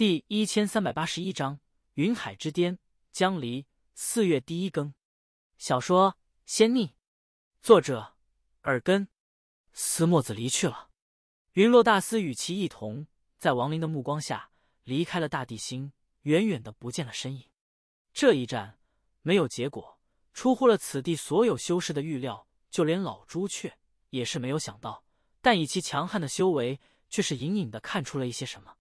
第一千三百八十一章云海之巅。江离四月第一更，小说《仙逆》，作者：耳根。斯墨子离去了，云落大师与其一同在王林的目光下离开了大地星，远远的不见了身影。这一战没有结果，出乎了此地所有修士的预料，就连老朱雀也是没有想到。但以其强悍的修为，却是隐隐的看出了一些什么。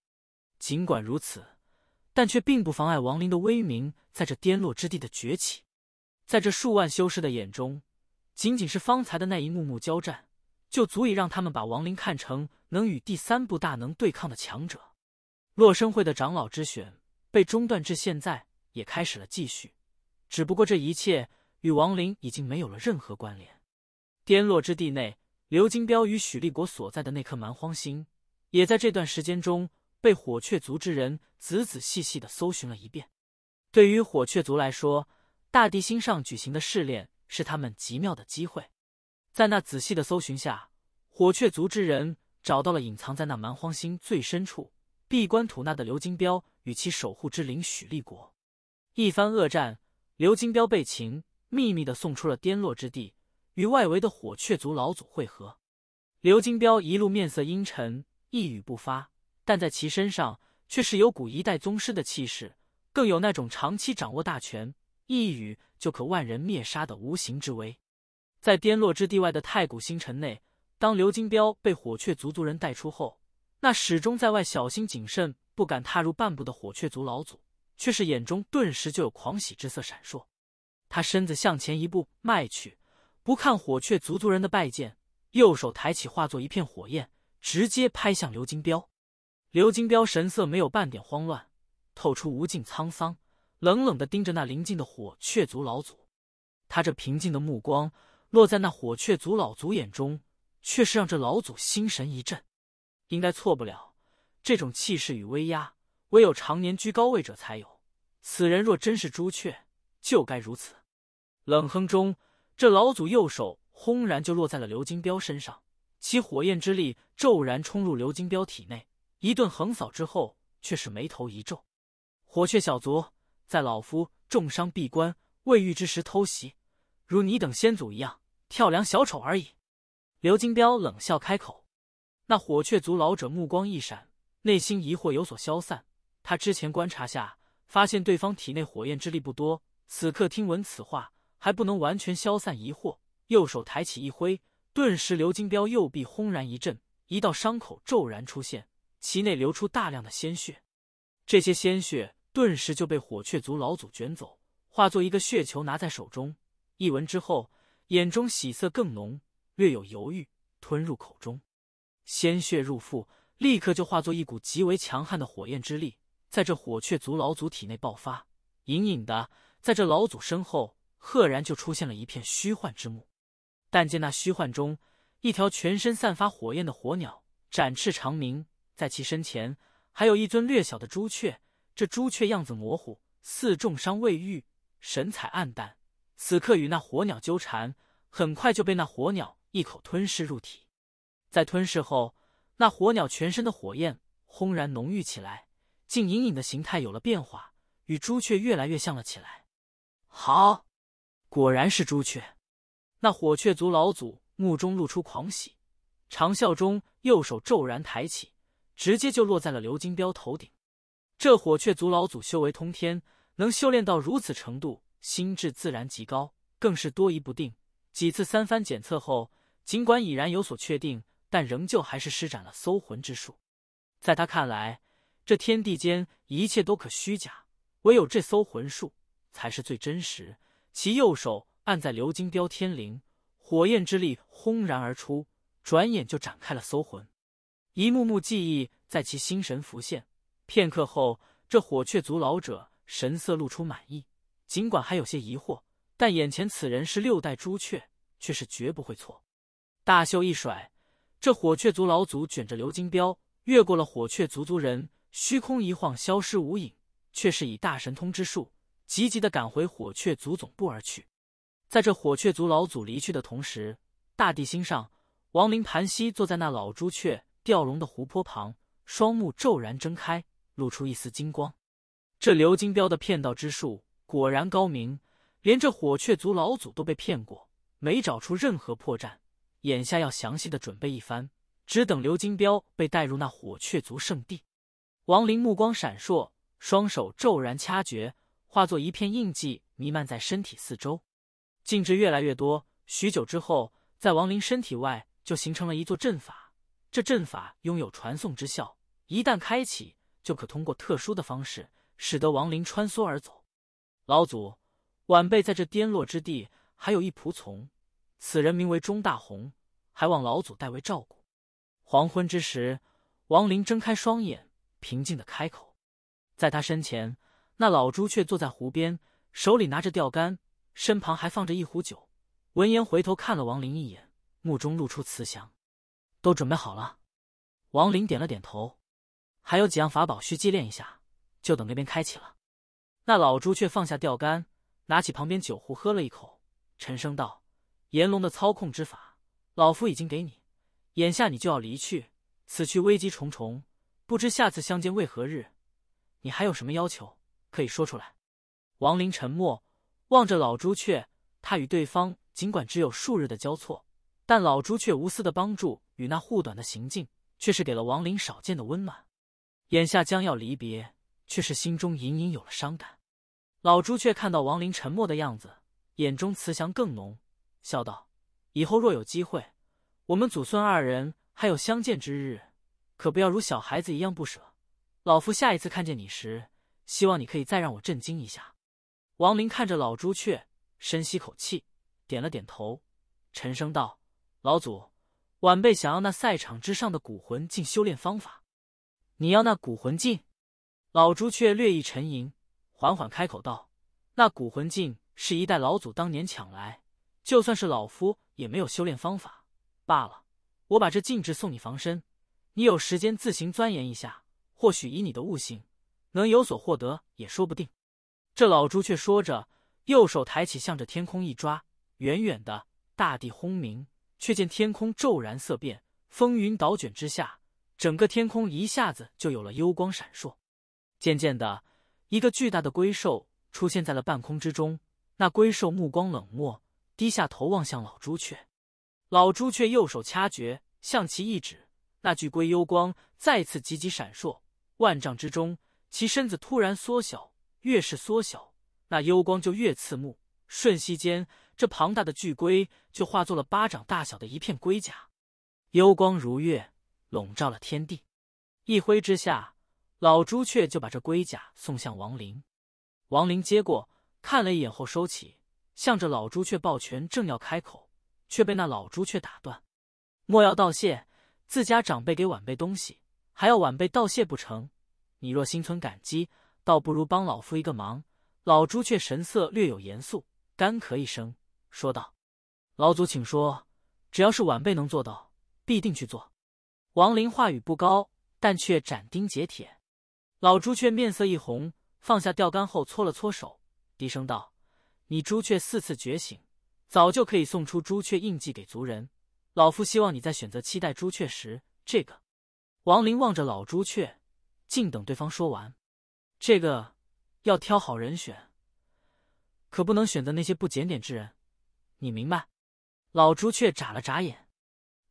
尽管如此，但却并不妨碍王林的威名在这颠落之地的崛起。在这数万修士的眼中，仅仅是方才的那一幕幕交战，就足以让他们把王林看成能与第三部大能对抗的强者。洛生会的长老之选被中断至现在，也开始了继续。只不过这一切与王林已经没有了任何关联。颠落之地内，刘金彪与许立国所在的那颗蛮荒星，也在这段时间中。被火雀族之人仔仔细细的搜寻了一遍，对于火雀族来说，大地星上举行的试炼是他们极妙的机会。在那仔细的搜寻下，火雀族之人找到了隐藏在那蛮荒星最深处、闭关吐纳的刘金彪与其守护之灵许立国。一番恶战，刘金彪被擒，秘密的送出了颠落之地，与外围的火雀族老祖汇合。刘金彪一路面色阴沉，一语不发。但在其身上却是有股一代宗师的气势，更有那种长期掌握大权，一语就可万人灭杀的无形之威。在跌落之地外的太古星辰内，当刘金彪被火雀族族人带出后，那始终在外小心谨慎、不敢踏入半步的火雀族老祖，却是眼中顿时就有狂喜之色闪烁。他身子向前一步迈去，不看火雀族族人的拜见，右手抬起化作一片火焰，直接拍向刘金彪。刘金彪神色没有半点慌乱，透出无尽沧桑，冷冷的盯着那临近的火雀族老祖。他这平静的目光落在那火雀族老祖眼中，却是让这老祖心神一震。应该错不了，这种气势与威压，唯有常年居高位者才有。此人若真是朱雀，就该如此。冷哼中，这老祖右手轰然就落在了刘金彪身上，其火焰之力骤然冲入刘金彪体内。一顿横扫之后，却是眉头一皱。火雀小卒，在老夫重伤闭关未愈之时偷袭，如你等先祖一样跳梁小丑而已。刘金彪冷笑开口。那火雀族老者目光一闪，内心疑惑有所消散。他之前观察下，发现对方体内火焰之力不多。此刻听闻此话，还不能完全消散疑惑。右手抬起一挥，顿时刘金彪右臂轰然一震，一道伤口骤然出现。其内流出大量的鲜血，这些鲜血顿时就被火雀族老祖卷走，化作一个血球拿在手中。一闻之后，眼中喜色更浓，略有犹豫，吞入口中。鲜血入腹，立刻就化作一股极为强悍的火焰之力，在这火雀族老祖体内爆发。隐隐的，在这老祖身后，赫然就出现了一片虚幻之幕。但见那虚幻中，一条全身散发火焰的火鸟展翅长鸣。在其身前还有一尊略小的朱雀，这朱雀样子模糊，似重伤未愈，神采暗淡。此刻与那火鸟纠缠，很快就被那火鸟一口吞噬入体。在吞噬后，那火鸟全身的火焰轰然浓郁起来，竟隐隐的形态有了变化，与朱雀越来越像了起来。好，果然是朱雀！那火雀族老祖目中露出狂喜，长啸中右手骤然抬起。直接就落在了刘金彪头顶。这火雀族老祖修为通天，能修炼到如此程度，心智自然极高，更是多疑不定。几次三番检测后，尽管已然有所确定，但仍旧还是施展了搜魂之术。在他看来，这天地间一切都可虚假，唯有这搜魂术才是最真实。其右手按在刘金彪天灵，火焰之力轰然而出，转眼就展开了搜魂。一幕幕记忆在其心神浮现，片刻后，这火雀族老者神色露出满意，尽管还有些疑惑，但眼前此人是六代朱雀，却是绝不会错。大袖一甩，这火雀族老祖卷着鎏金镖，越过了火雀族族人，虚空一晃，消失无影，却是以大神通之术，急急的赶回火雀族总部而去。在这火雀族老祖离去的同时，大地星上，亡灵盘膝坐在那老朱雀。吊龙的湖泊旁，双目骤然睁开，露出一丝金光。这刘金彪的骗道之术果然高明，连这火雀族老祖都被骗过，没找出任何破绽。眼下要详细的准备一番，只等刘金彪被带入那火雀族圣地。王林目光闪烁，双手骤然掐诀，化作一片印记弥漫在身体四周。静制越来越多，许久之后，在王林身体外就形成了一座阵法。这阵法拥有传送之效，一旦开启，就可通过特殊的方式，使得亡灵穿梭而走。老祖，晚辈在这跌落之地还有一仆从，此人名为钟大红，还望老祖代为照顾。黄昏之时，亡灵睁开双眼，平静的开口。在他身前，那老朱却坐在湖边，手里拿着钓竿，身旁还放着一壶酒。闻言回头看了亡灵一眼，目中露出慈祥。都准备好了，王林点了点头。还有几样法宝需祭炼一下，就等那边开启了。那老朱雀放下钓竿，拿起旁边酒壶喝了一口，沉声道：“炎龙的操控之法，老夫已经给你。眼下你就要离去，此去危机重重，不知下次相见为何日？你还有什么要求，可以说出来。”王林沉默，望着老朱雀，他与对方尽管只有数日的交错。但老朱却无私的帮助与那护短的行径，却是给了王林少见的温暖。眼下将要离别，却是心中隐隐有了伤感。老朱却看到王林沉默的样子，眼中慈祥更浓，笑道：“以后若有机会，我们祖孙二人还有相见之日，可不要如小孩子一样不舍。老夫下一次看见你时，希望你可以再让我震惊一下。”王林看着老朱雀，深吸口气，点了点头，沉声道。老祖，晚辈想要那赛场之上的古魂镜修炼方法。你要那古魂镜？老朱却略一沉吟，缓缓开口道：“那古魂镜是一代老祖当年抢来，就算是老夫也没有修炼方法罢了。我把这禁制送你防身，你有时间自行钻研一下，或许以你的悟性能有所获得，也说不定。”这老朱却说着，右手抬起，向着天空一抓，远远的，大地轰鸣。却见天空骤然色变，风云倒卷之下，整个天空一下子就有了幽光闪烁。渐渐的，一个巨大的龟兽出现在了半空之中。那龟兽目光冷漠，低下头望向老朱雀。老朱雀右手掐诀，向其一指。那巨龟幽光再次急急闪烁，万丈之中，其身子突然缩小，越是缩小，那幽光就越刺目。瞬息间。这庞大的巨龟就化作了巴掌大小的一片龟甲，幽光如月，笼罩了天地。一挥之下，老朱雀就把这龟甲送向王林。王林接过，看了一眼后收起，向着老朱雀抱拳，正要开口，却被那老朱雀打断：“莫要道谢，自家长辈给晚辈东西，还要晚辈道谢不成？你若心存感激，倒不如帮老夫一个忙。”老朱雀神色略有严肃，干咳一声。说道：“老祖，请说。只要是晚辈能做到，必定去做。”王林话语不高，但却斩钉截铁。老朱雀面色一红，放下钓竿后搓了搓手，低声道：“你朱雀四次觉醒，早就可以送出朱雀印记给族人。老夫希望你在选择七代朱雀时，这个……”王林望着老朱雀，静等对方说完：“这个要挑好人选，可不能选择那些不检点之人。”你明白？老朱雀眨了眨眼，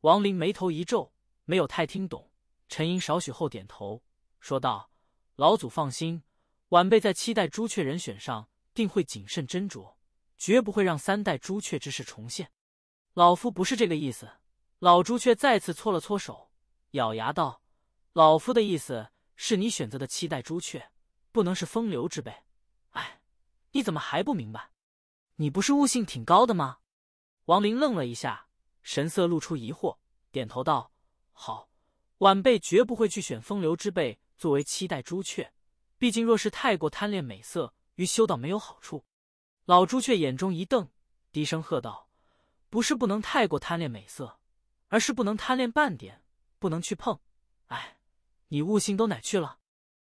王林眉头一皱，没有太听懂，沉吟少许后点头说道：“老祖放心，晚辈在七代朱雀人选上定会谨慎斟酌，绝不会让三代朱雀之事重现。”老夫不是这个意思。老朱雀再次搓了搓手，咬牙道：“老夫的意思是你选择的七代朱雀不能是风流之辈。哎，你怎么还不明白？”你不是悟性挺高的吗？王林愣了一下，神色露出疑惑，点头道：“好，晚辈绝不会去选风流之辈作为期待朱雀。毕竟若是太过贪恋美色，于修道没有好处。”老朱雀眼中一瞪，低声喝道：“不是不能太过贪恋美色，而是不能贪恋半点，不能去碰。哎，你悟性都哪去了？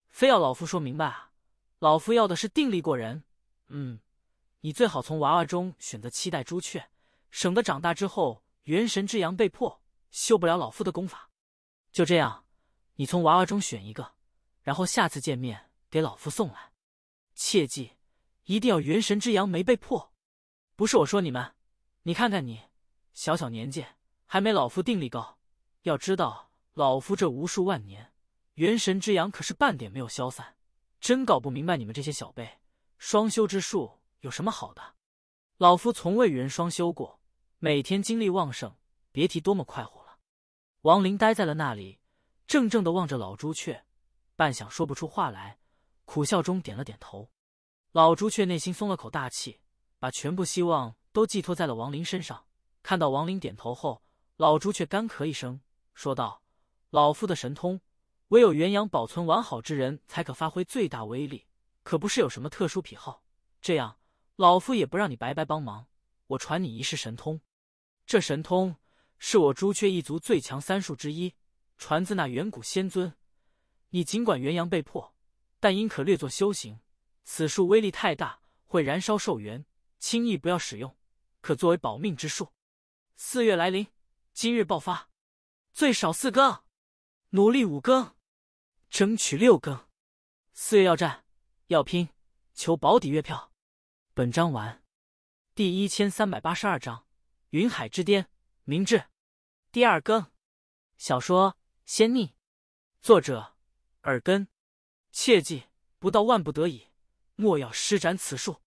非要老夫说明白啊？老夫要的是定力过人。嗯。”你最好从娃娃中选择七代朱雀，省得长大之后元神之阳被破，修不了老夫的功法。就这样，你从娃娃中选一个，然后下次见面给老夫送来。切记，一定要元神之阳没被破。不是我说你们，你看看你，小小年纪还没老夫定力高。要知道老夫这无数万年，元神之阳可是半点没有消散。真搞不明白你们这些小辈，双修之术。有什么好的？老夫从未与人双修过，每天精力旺盛，别提多么快活了。王林呆在了那里，怔怔地望着老朱雀，半晌说不出话来，苦笑中点了点头。老朱雀内心松了口大气，把全部希望都寄托在了王林身上。看到王林点头后，老朱雀干咳一声，说道：“老夫的神通，唯有元阳保存完好之人才可发挥最大威力，可不是有什么特殊癖好。这样。”老夫也不让你白白帮忙，我传你一世神通。这神通是我朱雀一族最强三术之一，传自那远古仙尊。你尽管元阳被破，但应可略作修行。此术威力太大，会燃烧寿元，轻易不要使用，可作为保命之术。四月来临，今日爆发，最少四更，努力五更，争取六更。四月要战要拼，求保底月票。本章完，第一千三百八十二章《云海之巅》，明智，第二更。小说《仙逆》，作者：耳根。切记，不到万不得已，莫要施展此术。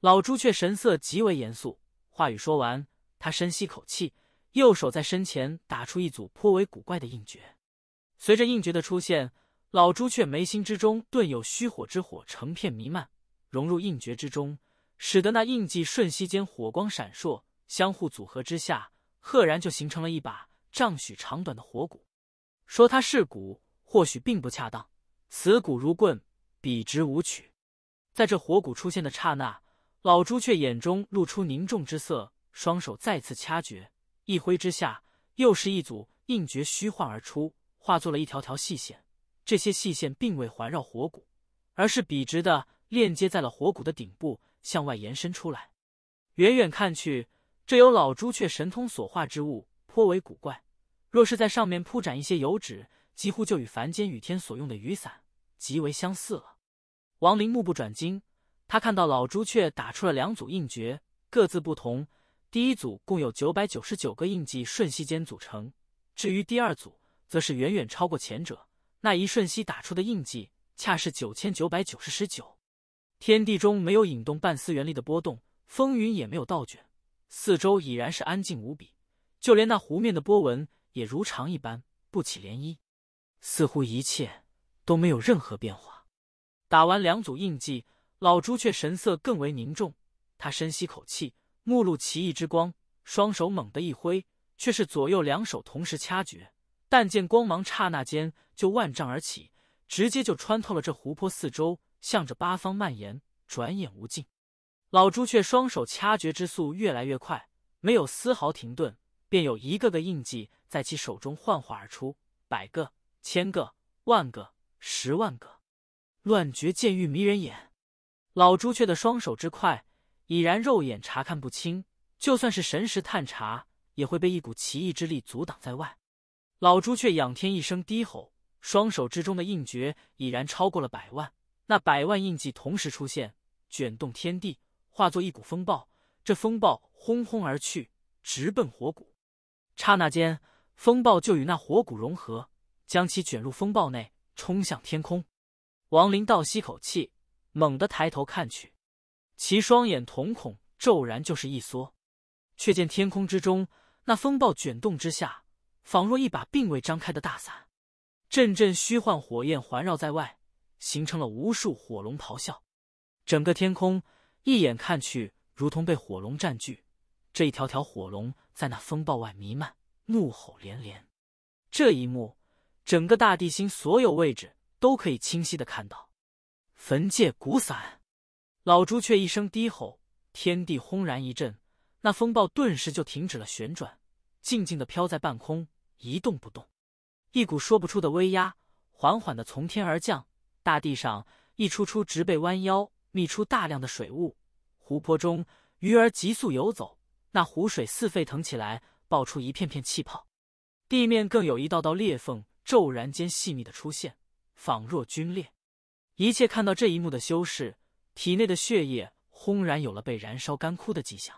老朱雀神色极为严肃，话语说完，他深吸口气，右手在身前打出一组颇为古怪的印诀。随着印诀的出现，老朱雀眉心之中顿有虚火之火成片弥漫，融入印诀之中。使得那印记瞬息间火光闪烁，相互组合之下，赫然就形成了一把丈许长短的火鼓。说它是鼓，或许并不恰当。此鼓如棍，笔直无曲。在这火鼓出现的刹那，老朱雀眼中露出凝重之色，双手再次掐诀，一挥之下，又是一组印诀虚幻而出，化作了一条条细线。这些细线并未环绕火骨，而是笔直的链接在了火骨的顶部。向外延伸出来，远远看去，这由老朱雀神通所化之物颇为古怪。若是在上面铺展一些油纸，几乎就与凡间雨天所用的雨伞极为相似了。王林目不转睛，他看到老朱雀打出了两组印诀，各自不同。第一组共有九百九十九个印记，瞬息间组成；至于第二组，则是远远超过前者。那一瞬息打出的印记，恰是九千九百九十九。天地中没有引动半丝元力的波动，风云也没有倒卷，四周已然是安静无比，就连那湖面的波纹也如常一般不起涟漪，似乎一切都没有任何变化。打完两组印记，老朱却神色更为凝重，他深吸口气，目露奇异之光，双手猛地一挥，却是左右两手同时掐诀，但见光芒刹那间就万丈而起，直接就穿透了这湖泊四周。向着八方蔓延，转眼无尽。老朱雀双手掐诀之速越来越快，没有丝毫停顿，便有一个个印记在其手中幻化而出，百个、千个、万个、十万个，乱绝剑欲迷人眼。老朱雀的双手之快已然肉眼查看不清，就算是神识探查，也会被一股奇异之力阻挡在外。老朱雀仰天一声低吼，双手之中的印诀已然超过了百万。那百万印记同时出现，卷动天地，化作一股风暴。这风暴轰轰而去，直奔火谷。刹那间，风暴就与那火谷融合，将其卷入风暴内，冲向天空。王林倒吸口气，猛地抬头看去，其双眼瞳孔骤然就是一缩，却见天空之中那风暴卷动之下，仿若一把并未张开的大伞，阵阵虚幻火焰环绕在外。形成了无数火龙咆哮，整个天空一眼看去，如同被火龙占据。这一条条火龙在那风暴外弥漫，怒吼连连。这一幕，整个大地心所有位置都可以清晰的看到。焚界古伞，老朱雀一声低吼，天地轰然一震，那风暴顿时就停止了旋转，静静的飘在半空，一动不动。一股说不出的威压缓缓的从天而降。大地上，一出出植被弯腰，泌出大量的水雾；湖泊中，鱼儿急速游走，那湖水似沸腾起来，爆出一片片气泡；地面更有一道道裂缝骤然间细密的出现，仿若皲裂。一切看到这一幕的修士，体内的血液轰然有了被燃烧干枯的迹象。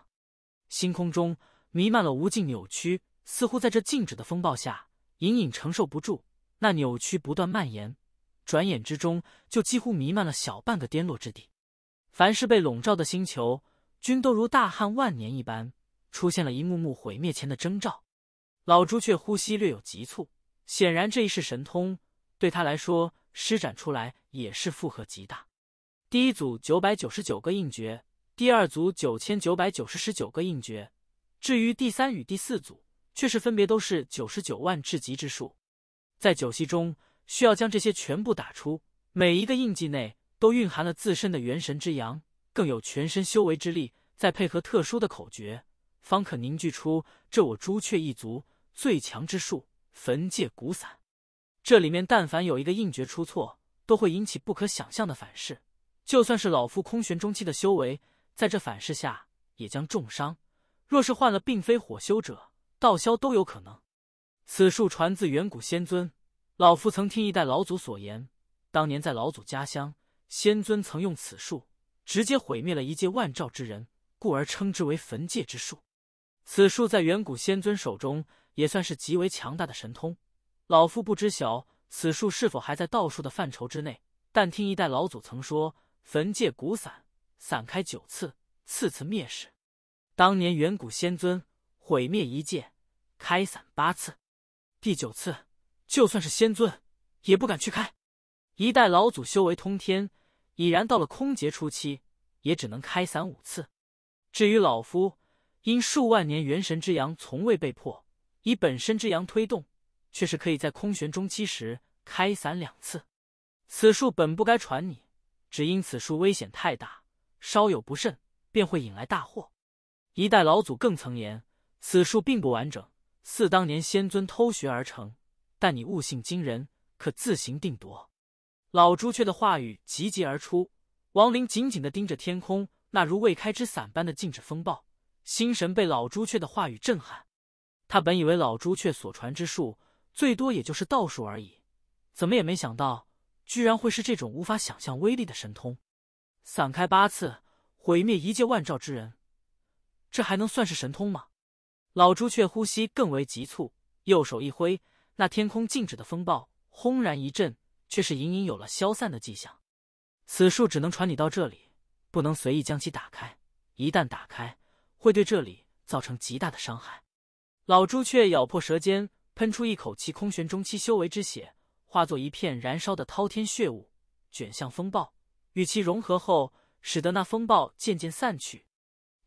星空中弥漫了无尽扭曲，似乎在这静止的风暴下，隐隐承受不住，那扭曲不断蔓延。转眼之中，就几乎弥漫了小半个颠落之地。凡是被笼罩的星球，均都如大旱万年一般，出现了一幕幕毁灭前的征兆。老朱雀呼吸略有急促，显然这一世神通对他来说施展出来也是负荷极大。第一组九百九十九个印诀，第二组九千九百九十九个印诀，至于第三与第四组，却是分别都是九十九万至极之数。在九息中。需要将这些全部打出，每一个印记内都蕴含了自身的元神之阳，更有全身修为之力，再配合特殊的口诀，方可凝聚出这我朱雀一族最强之术——焚界古散。这里面但凡有一个印诀出错，都会引起不可想象的反噬。就算是老夫空玄中期的修为，在这反噬下也将重伤。若是换了并非火修者，道消都有可能。此术传自远古仙尊。老夫曾听一代老祖所言，当年在老祖家乡，仙尊曾用此术直接毁灭了一界万兆之人，故而称之为焚界之术。此术在远古仙尊手中也算是极为强大的神通。老夫不知晓此术是否还在道术的范畴之内，但听一代老祖曾说，焚界骨散，散开九次，次次灭世。当年远古仙尊毁灭一界，开伞八次，第九次。就算是仙尊也不敢去开。一代老祖修为通天，已然到了空劫初期，也只能开伞五次。至于老夫，因数万年元神之阳从未被破，以本身之阳推动，却是可以在空玄中期时开伞两次。此术本不该传你，只因此术危险太大，稍有不慎便会引来大祸。一代老祖更曾言，此术并不完整，似当年仙尊偷学而成。但你悟性惊人，可自行定夺。老朱雀的话语急急而出，王林紧紧地盯着天空那如未开之伞般的静止风暴，心神被老朱雀的话语震撼。他本以为老朱雀所传之术最多也就是道术而已，怎么也没想到，居然会是这种无法想象威力的神通。散开八次，毁灭一界万兆之人，这还能算是神通吗？老朱雀呼吸更为急促，右手一挥。那天空静止的风暴轰然一震，却是隐隐有了消散的迹象。此术只能传你到这里，不能随意将其打开。一旦打开，会对这里造成极大的伤害。老朱却咬破舌尖，喷出一口气空玄中期修为之血，化作一片燃烧的滔天血雾，卷向风暴，与其融合后，使得那风暴渐渐散去。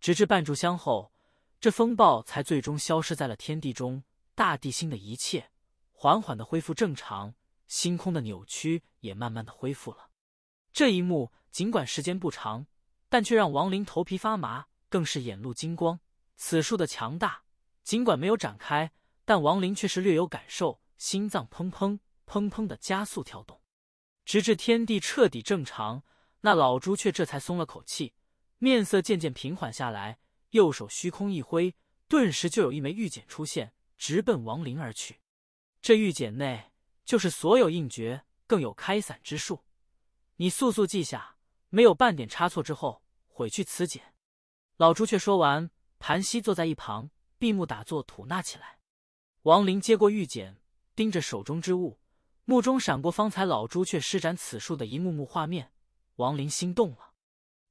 直至半炷香后，这风暴才最终消失在了天地中大地心的一切。缓缓的恢复正常，星空的扭曲也慢慢的恢复了。这一幕尽管时间不长，但却让王林头皮发麻，更是眼露金光。此术的强大，尽管没有展开，但王林却是略有感受，心脏砰砰砰砰的加速跳动。直至天地彻底正常，那老朱却这才松了口气，面色渐渐平缓下来，右手虚空一挥，顿时就有一枚玉简出现，直奔王林而去。这玉简内就是所有印诀，更有开伞之术，你速速记下，没有半点差错之后毁去此简。老朱却说完，盘膝坐在一旁，闭目打坐，吐纳起来。王林接过玉简，盯着手中之物，目中闪过方才老朱却施展此术的一幕幕画面。王林心动了，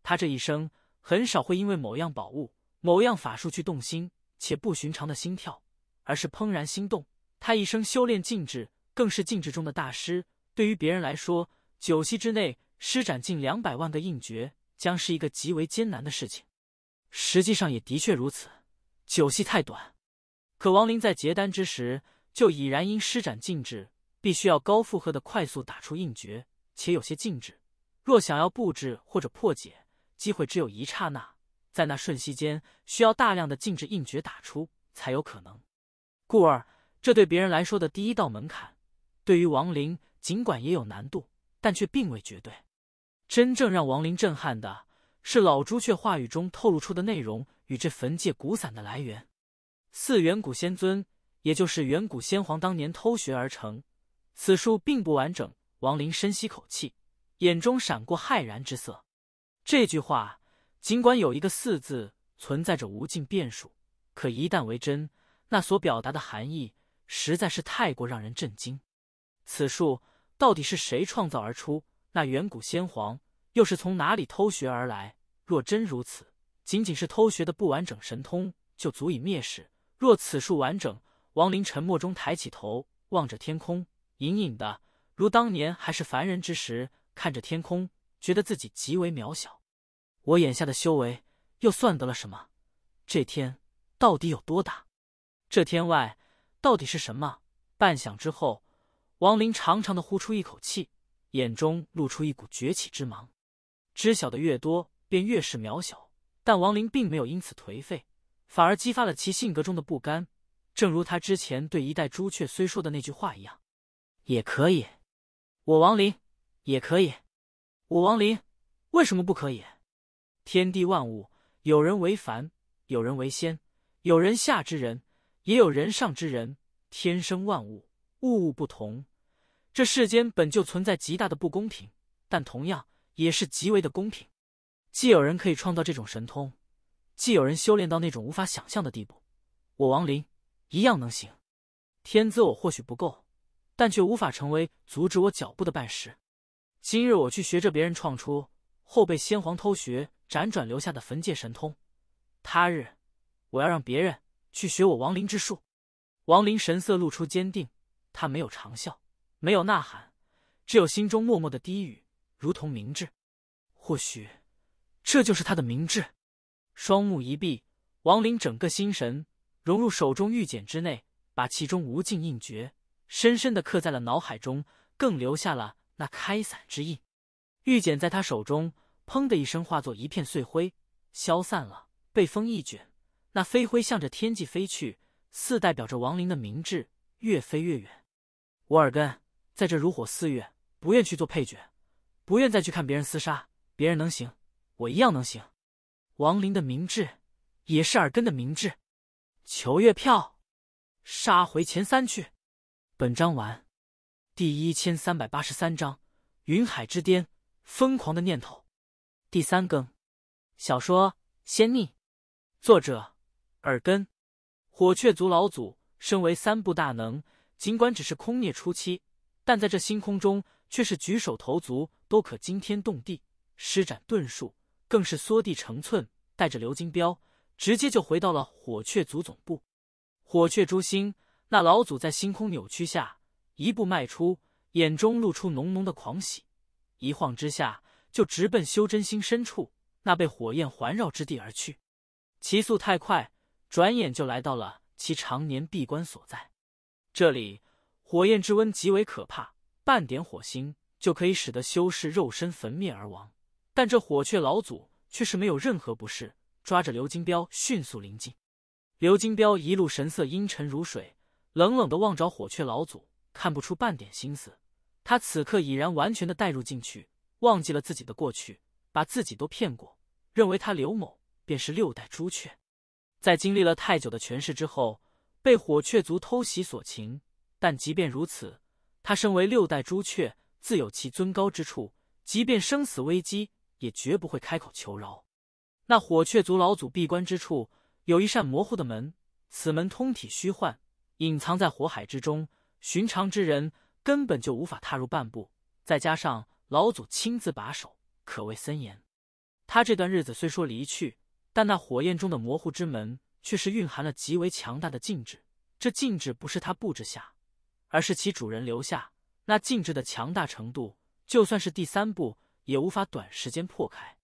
他这一生很少会因为某样宝物、某样法术去动心，且不寻常的心跳，而是怦然心动。他一生修炼禁制，更是禁制中的大师。对于别人来说，九息之内施展近两百万个印诀，将是一个极为艰难的事情。实际上也的确如此，九息太短。可王林在结丹之时，就已然因施展禁制，必须要高负荷的快速打出印诀，且有些禁制若想要布置或者破解，机会只有一刹那，在那瞬息间，需要大量的禁制印诀打出才有可能。故而。这对别人来说的第一道门槛，对于王林尽管也有难度，但却并未绝对。真正让王林震撼的是老朱雀话语中透露出的内容与这焚界古伞的来源，四远古仙尊，也就是远古先皇当年偷学而成。此术并不完整。王林深吸口气，眼中闪过骇然之色。这句话尽管有一个四字存在着无尽变数，可一旦为真，那所表达的含义。实在是太过让人震惊，此术到底是谁创造而出？那远古先皇又是从哪里偷学而来？若真如此，仅仅是偷学的不完整神通就足以蔑视。若此术完整，王林沉默中抬起头，望着天空，隐隐的如当年还是凡人之时，看着天空，觉得自己极为渺小。我眼下的修为又算得了什么？这天到底有多大？这天外……到底是什么？半晌之后，王林长长的呼出一口气，眼中露出一股崛起之芒。知晓的越多，便越是渺小。但王林并没有因此颓废，反而激发了其性格中的不甘。正如他之前对一代朱雀虽说的那句话一样，也可以，我王林也可以，我王林为什么不可以？天地万物，有人为凡，有人为仙，有人下之人。也有人上之人，天生万物，物物不同。这世间本就存在极大的不公平，但同样也是极为的公平。既有人可以创造这种神通，既有人修炼到那种无法想象的地步，我王林一样能行。天资我或许不够，但却无法成为阻止我脚步的绊石。今日我去学着别人创出，后被先皇偷学，辗转留下的焚界神通。他日，我要让别人。去学我亡灵之术，亡灵神色露出坚定，他没有长啸，没有呐喊，只有心中默默的低语，如同明志。或许，这就是他的明志。双目一闭，亡灵整个心神融入手中玉简之内，把其中无尽印诀深深的刻在了脑海中，更留下了那开伞之印。玉简在他手中，砰的一声化作一片碎灰，消散了，被风一卷。那飞灰向着天际飞去，似代表着王林的明智，越飞越远。我耳根在这如火似月，不愿去做配角，不愿再去看别人厮杀。别人能行，我一样能行。王林的明智，也是耳根的明智。求月票，杀回前三去。本章完。第一千三百八十三章：云海之巅，疯狂的念头。第三更。小说《仙逆》，作者。耳根，火雀族老祖身为三部大能，尽管只是空灭初期，但在这星空中却是举手投足都可惊天动地。施展遁术，更是缩地成寸，带着鎏金镖直接就回到了火雀族总部。火雀诛星，那老祖在星空扭曲下一步迈出，眼中露出浓浓的狂喜，一晃之下就直奔修真星深处那被火焰环绕之地而去。其速太快。转眼就来到了其常年闭关所在，这里火焰之温极为可怕，半点火星就可以使得修士肉身焚灭而亡。但这火雀老祖却是没有任何不适，抓着刘金彪迅速临近。刘金彪一路神色阴沉如水，冷冷的望着火雀老祖，看不出半点心思。他此刻已然完全的带入进去，忘记了自己的过去，把自己都骗过，认为他刘某便是六代朱雀。在经历了太久的权势之后，被火雀族偷袭所擒。但即便如此，他身为六代朱雀，自有其尊高之处。即便生死危机，也绝不会开口求饶。那火雀族老祖闭关之处，有一扇模糊的门，此门通体虚幻，隐藏在火海之中，寻常之人根本就无法踏入半步。再加上老祖亲自把守，可谓森严。他这段日子虽说离去。但那火焰中的模糊之门却是蕴含了极为强大的禁制，这禁制不是他布置下，而是其主人留下。那禁制的强大程度，就算是第三步也无法短时间破开。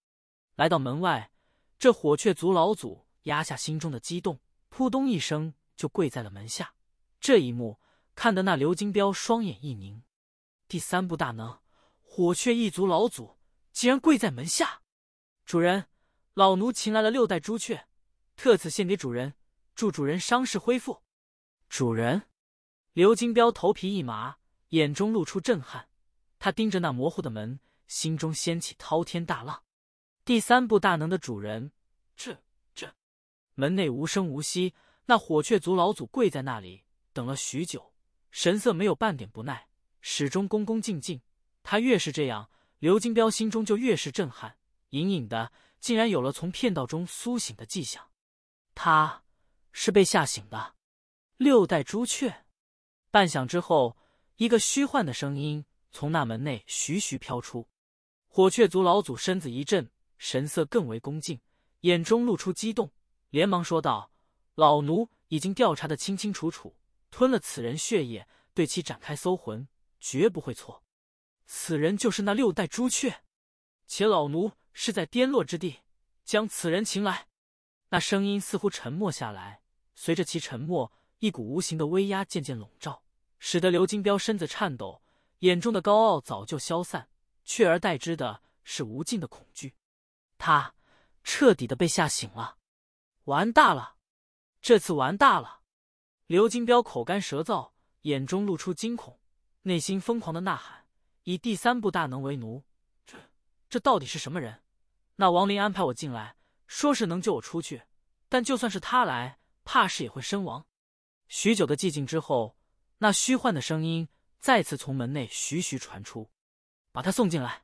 来到门外，这火雀族老祖压下心中的激动，扑通一声就跪在了门下。这一幕看得那刘金彪双眼一凝：第三步大能，火雀一族老祖竟然跪在门下，主人。老奴擒来了六代朱雀，特此献给主人，祝主人伤势恢复。主人，刘金彪头皮一麻，眼中露出震撼。他盯着那模糊的门，心中掀起滔天大浪。第三部大能的主人，这这……门内无声无息，那火雀族老祖跪在那里等了许久，神色没有半点不耐，始终恭恭敬敬。他越是这样，刘金彪心中就越是震撼，隐隐的。竟然有了从片道中苏醒的迹象，他是被吓醒的。六代朱雀。半响之后，一个虚幻的声音从那门内徐徐飘出。火雀族老祖身子一震，神色更为恭敬，眼中露出激动，连忙说道：“老奴已经调查的清清楚楚，吞了此人血液，对其展开搜魂，绝不会错。此人就是那六代朱雀，且老奴。”是在跌落之地将此人擒来，那声音似乎沉默下来，随着其沉默，一股无形的威压渐渐笼罩，使得刘金彪身子颤抖，眼中的高傲早就消散，取而代之的是无尽的恐惧。他彻底的被吓醒了，完大了，这次完大了。刘金彪口干舌燥，眼中露出惊恐，内心疯狂的呐喊：“以第三步大能为奴，这这到底是什么人？”那王林安排我进来，说是能救我出去，但就算是他来，怕是也会身亡。许久的寂静之后，那虚幻的声音再次从门内徐徐传出：“把他送进来。”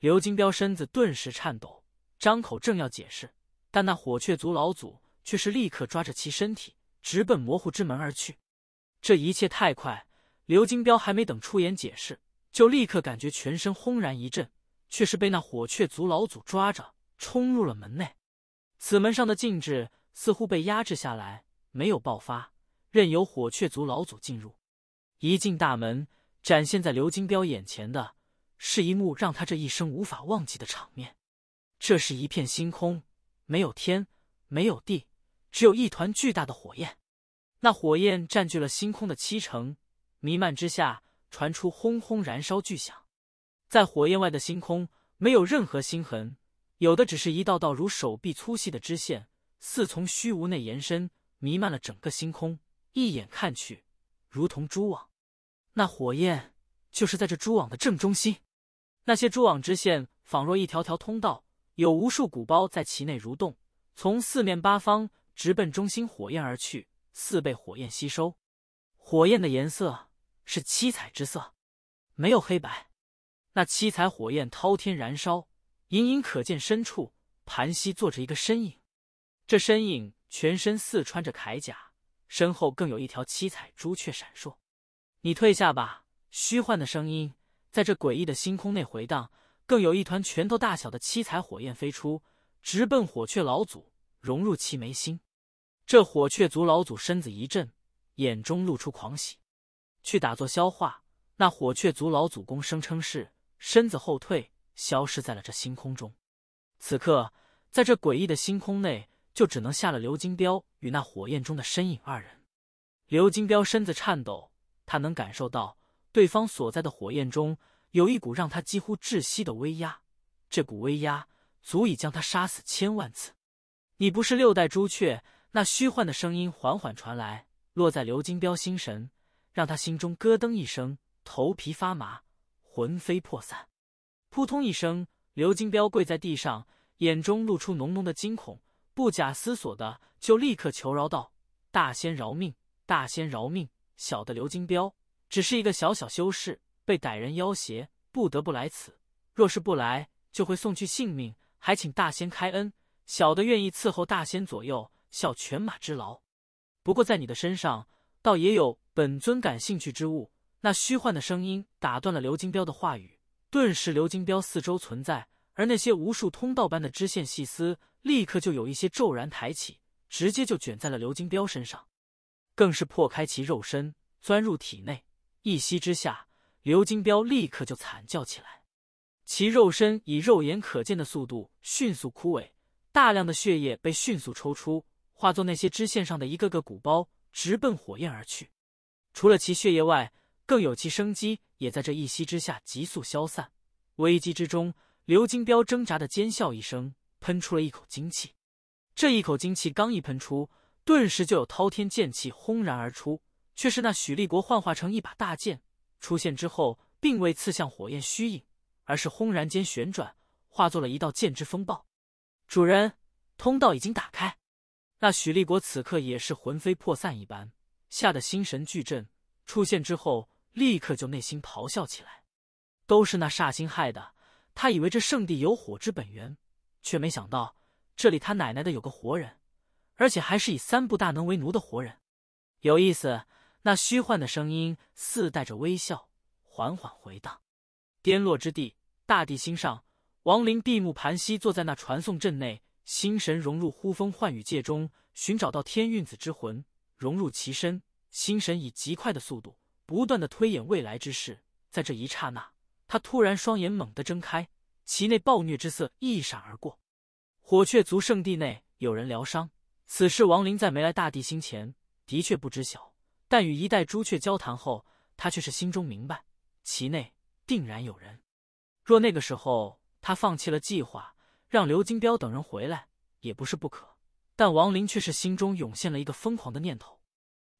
刘金彪身子顿时颤抖，张口正要解释，但那火雀族老祖却是立刻抓着其身体，直奔模糊之门而去。这一切太快，刘金彪还没等出言解释，就立刻感觉全身轰然一震。却是被那火雀族老祖抓着冲入了门内，此门上的禁制似乎被压制下来，没有爆发，任由火雀族老祖进入。一进大门，展现在刘金彪眼前的是一幕让他这一生无法忘记的场面：这是一片星空，没有天，没有地，只有一团巨大的火焰。那火焰占据了星空的七成，弥漫之下，传出轰轰燃烧巨响。在火焰外的星空，没有任何星痕，有的只是一道道如手臂粗细的支线，似从虚无内延伸，弥漫了整个星空，一眼看去，如同蛛网。那火焰就是在这蛛网的正中心。那些蛛网支线仿若一条条通道，有无数鼓包在其内蠕动，从四面八方直奔中心火焰而去，似被火焰吸收。火焰的颜色是七彩之色，没有黑白。那七彩火焰滔天燃烧，隐隐可见深处盘膝坐着一个身影。这身影全身似穿着铠甲，身后更有一条七彩朱雀闪烁。你退下吧。虚幻的声音在这诡异的星空内回荡，更有一团拳头大小的七彩火焰飞出，直奔火雀老祖，融入其眉心。这火雀族老祖身子一震，眼中露出狂喜。去打坐消化。那火雀族老祖公声称是。身子后退，消失在了这星空中。此刻，在这诡异的星空内，就只能下了刘金彪与那火焰中的身影二人。刘金彪身子颤抖，他能感受到对方所在的火焰中有一股让他几乎窒息的威压，这股威压足以将他杀死千万次。你不是六代朱雀？那虚幻的声音缓缓传来，落在刘金彪心神，让他心中咯噔一声，头皮发麻。魂飞魄散，扑通一声，刘金彪跪在地上，眼中露出浓浓的惊恐，不假思索的就立刻求饶道：“大仙饶命，大仙饶命！小的刘金彪只是一个小小修士，被歹人要挟，不得不来此。若是不来，就会送去性命，还请大仙开恩。小的愿意伺候大仙左右，效犬马之劳。不过在你的身上，倒也有本尊感兴趣之物。”那虚幻的声音打断了刘金彪的话语，顿时，刘金彪四周存在，而那些无数通道般的支线细丝，立刻就有一些骤然抬起，直接就卷在了刘金彪身上，更是破开其肉身，钻入体内。一息之下，刘金彪立刻就惨叫起来，其肉身以肉眼可见的速度迅速枯萎，大量的血液被迅速抽出，化作那些支线上的一个个鼓包，直奔火焰而去。除了其血液外，更有其生机，也在这一息之下急速消散。危机之中，刘金彪挣扎的尖笑一声，喷出了一口精气。这一口精气刚一喷出，顿时就有滔天剑气轰然而出，却是那许立国幻化成一把大剑出现之后，并未刺向火焰虚影，而是轰然间旋转，化作了一道剑之风暴。主人，通道已经打开。那许立国此刻也是魂飞魄散一般，吓得心神俱震，出现之后。立刻就内心咆哮起来，都是那煞星害的！他以为这圣地有火之本源，却没想到这里他奶奶的有个活人，而且还是以三不大能为奴的活人。有意思！那虚幻的声音似带着微笑，缓缓回荡。颠落之地，大地心上，王林闭目盘膝坐在那传送阵内，心神融入呼风唤雨界中，寻找到天运子之魂，融入其身，心神以极快的速度。不断的推演未来之事，在这一刹那，他突然双眼猛地睁开，其内暴虐之色一闪而过。火雀族圣地内有人疗伤，此事王林在没来大地星前的确不知晓，但与一代朱雀交谈后，他却是心中明白，其内定然有人。若那个时候他放弃了计划，让刘金彪等人回来也不是不可，但王林却是心中涌现了一个疯狂的念头。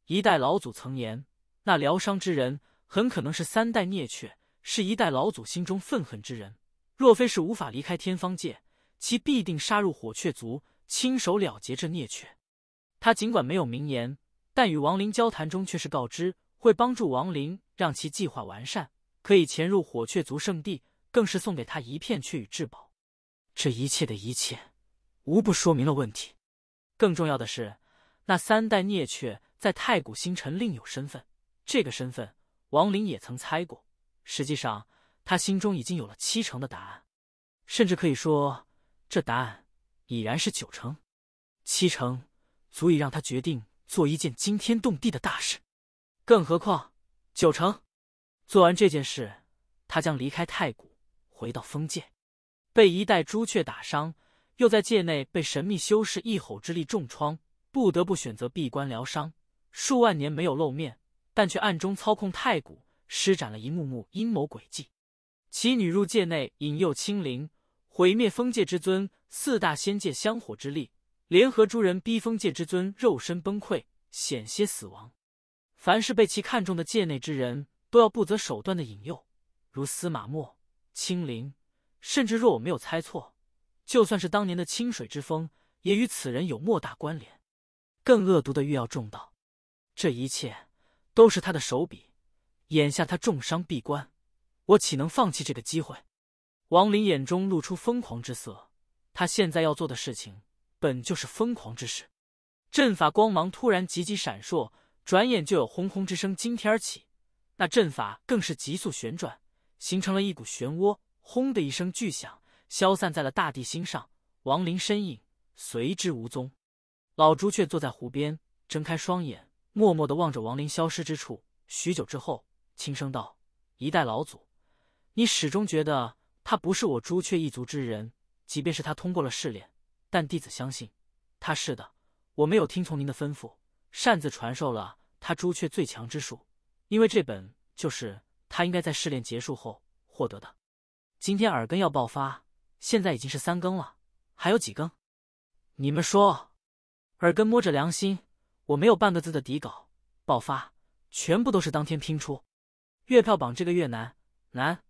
一代老祖曾言。那疗伤之人很可能是三代孽雀，是一代老祖心中愤恨之人。若非是无法离开天方界，其必定杀入火雀族，亲手了结这孽雀。他尽管没有明言，但与王林交谈中却是告知会帮助王林，让其计划完善，可以潜入火雀族圣地，更是送给他一片雀羽至宝。这一切的一切，无不说明了问题。更重要的是，那三代孽雀在太古星辰另有身份。这个身份，王林也曾猜过。实际上，他心中已经有了七成的答案，甚至可以说，这答案已然是九成。七成足以让他决定做一件惊天动地的大事。更何况，九成做完这件事，他将离开太谷，回到封界。被一代朱雀打伤，又在界内被神秘修士一吼之力重创，不得不选择闭关疗伤，数万年没有露面。但却暗中操控太古，施展了一幕幕阴谋诡计。其女入界内引诱青灵，毁灭封界之尊四大仙界香火之力，联合诸人逼封界之尊肉身崩溃，险些死亡。凡是被其看中的界内之人都要不择手段的引诱，如司马默、青灵，甚至若我没有猜错，就算是当年的清水之风，也与此人有莫大关联。更恶毒的欲要重道，这一切。都是他的手笔，眼下他重伤闭关，我岂能放弃这个机会？王林眼中露出疯狂之色，他现在要做的事情本就是疯狂之事。阵法光芒突然急急闪烁，转眼就有轰轰之声惊天而起，那阵法更是急速旋转，形成了一股漩涡。轰的一声巨响，消散在了大地心上，王林身影随之无踪。老朱却坐在湖边，睁开双眼。默默的望着亡灵消失之处，许久之后，轻声道：“一代老祖，你始终觉得他不是我朱雀一族之人，即便是他通过了试炼，但弟子相信他是的。我没有听从您的吩咐，擅自传授了他朱雀最强之术，因为这本就是他应该在试炼结束后获得的。今天耳根要爆发，现在已经是三更了，还有几更？你们说，耳根摸着良心。”我没有半个字的底稿，爆发全部都是当天拼出。月票榜这个月难难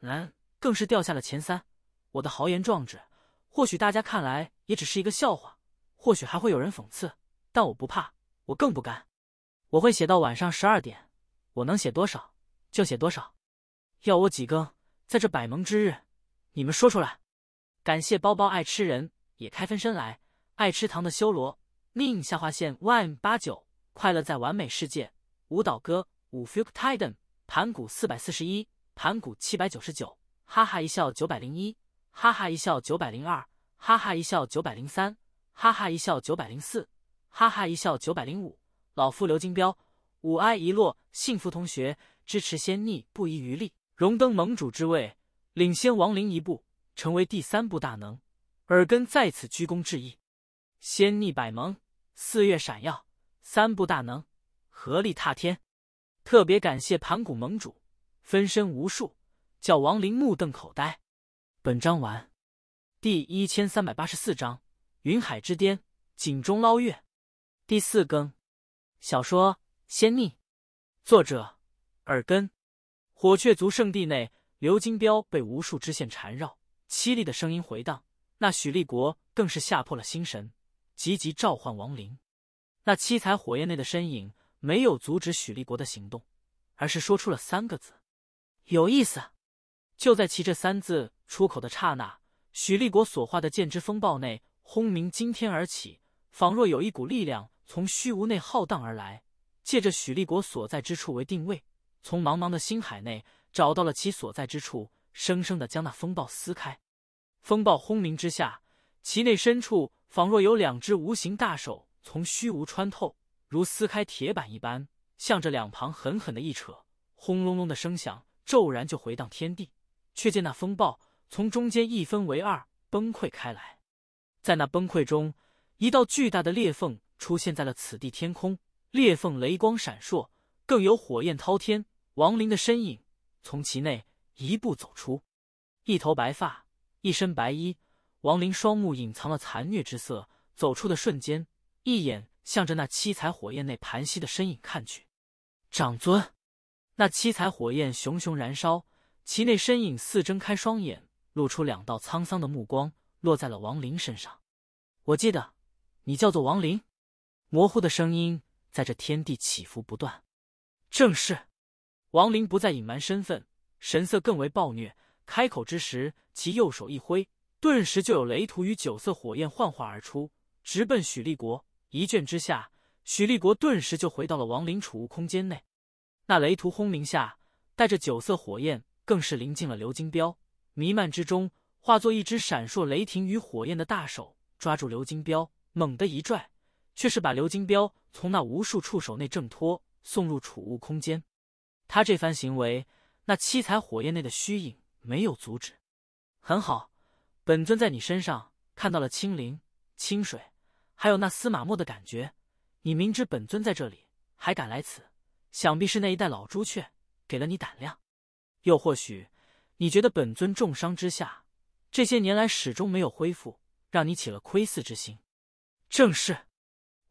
难，更是掉下了前三。我的豪言壮志，或许大家看来也只是一个笑话，或许还会有人讽刺，但我不怕，我更不甘。我会写到晚上十二点，我能写多少就写多少。要我几更，在这百忙之日，你们说出来。感谢包包爱吃人也开分身来，爱吃糖的修罗。命下划线 Y 八九快乐在完美世界舞蹈歌五 Fuktiden 盘古四百四十一盘古七百九十九哈哈一笑九百零一哈哈一笑九百零二哈哈一笑九百零三哈哈一笑九百零四哈哈一笑九百零五老夫刘金彪五哀一落幸福同学支持仙逆不遗余力荣登盟主之位领先王林一步成为第三步大能耳根再次鞠躬致意仙逆百盟。四月闪耀，三部大能合力踏天。特别感谢盘古盟主分身无数，叫王林目瞪口呆。本章完。第一千三百八十四章：云海之巅，井中捞月。第四更。小说《仙逆》，作者：耳根。火雀族圣地内，刘金彪被无数支线缠绕，凄厉的声音回荡。那许立国更是吓破了心神。急急召唤亡灵，那七彩火焰内的身影没有阻止许立国的行动，而是说出了三个字：“有意思。”就在其这三字出口的刹那，许立国所化的剑之风暴内轰鸣惊天而起，仿若有一股力量从虚无内浩荡而来，借着许立国所在之处为定位，从茫茫的星海内找到了其所在之处，生生的将那风暴撕开。风暴轰鸣之下，其内深处。仿若有两只无形大手从虚无穿透，如撕开铁板一般，向着两旁狠狠的一扯，轰隆隆的声响骤然就回荡天地。却见那风暴从中间一分为二，崩溃开来。在那崩溃中，一道巨大的裂缝出现在了此地天空，裂缝雷光闪烁，更有火焰滔天。亡灵的身影从其内一步走出，一头白发，一身白衣。王林双目隐藏了残虐之色，走出的瞬间，一眼向着那七彩火焰内盘膝的身影看去。长尊，那七彩火焰熊熊燃烧，其内身影似睁开双眼，露出两道沧桑的目光，落在了王林身上。我记得，你叫做王林。模糊的声音在这天地起伏不断。正是。王林不再隐瞒身份，神色更为暴虐，开口之时，其右手一挥。顿时就有雷图与九色火焰幻化而出，直奔许立国。一卷之下，许立国顿时就回到了亡灵储物空间内。那雷图轰鸣下，带着九色火焰，更是临近了刘金彪。弥漫之中，化作一只闪烁雷霆与火焰的大手，抓住刘金彪，猛地一拽，却是把刘金彪从那无数触手内挣脱，送入储物空间。他这番行为，那七彩火焰内的虚影没有阻止。很好。本尊在你身上看到了青灵、清水，还有那司马莫的感觉。你明知本尊在这里，还敢来此，想必是那一代老朱雀给了你胆量，又或许你觉得本尊重伤之下，这些年来始终没有恢复，让你起了窥伺之心。正是。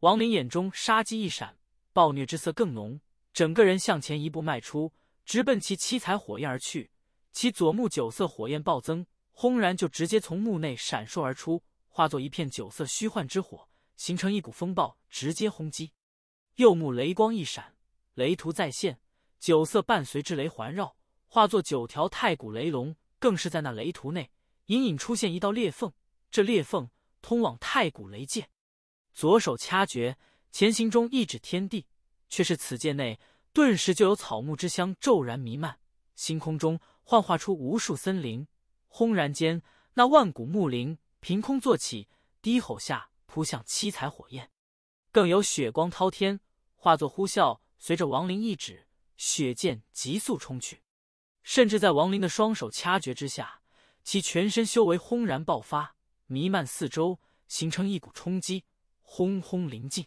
王林眼中杀机一闪，暴虐之色更浓，整个人向前一步迈出，直奔其七彩火焰而去，其左目九色火焰暴增。轰然就直接从墓内闪烁而出，化作一片九色虚幻之火，形成一股风暴，直接轰击。右目雷光一闪，雷图再现，九色伴随之雷环绕，化作九条太古雷龙。更是在那雷图内，隐隐出现一道裂缝，这裂缝通往太古雷界。左手掐诀，前行中一指天地，却是此界内，顿时就有草木之香骤然弥漫，星空中幻化出无数森林。轰然间，那万古木灵凭空坐起，低吼下扑向七彩火焰，更有血光滔天，化作呼啸，随着王林一指，血剑急速冲去，甚至在王林的双手掐诀之下，其全身修为轰然爆发，弥漫四周，形成一股冲击，轰轰临近。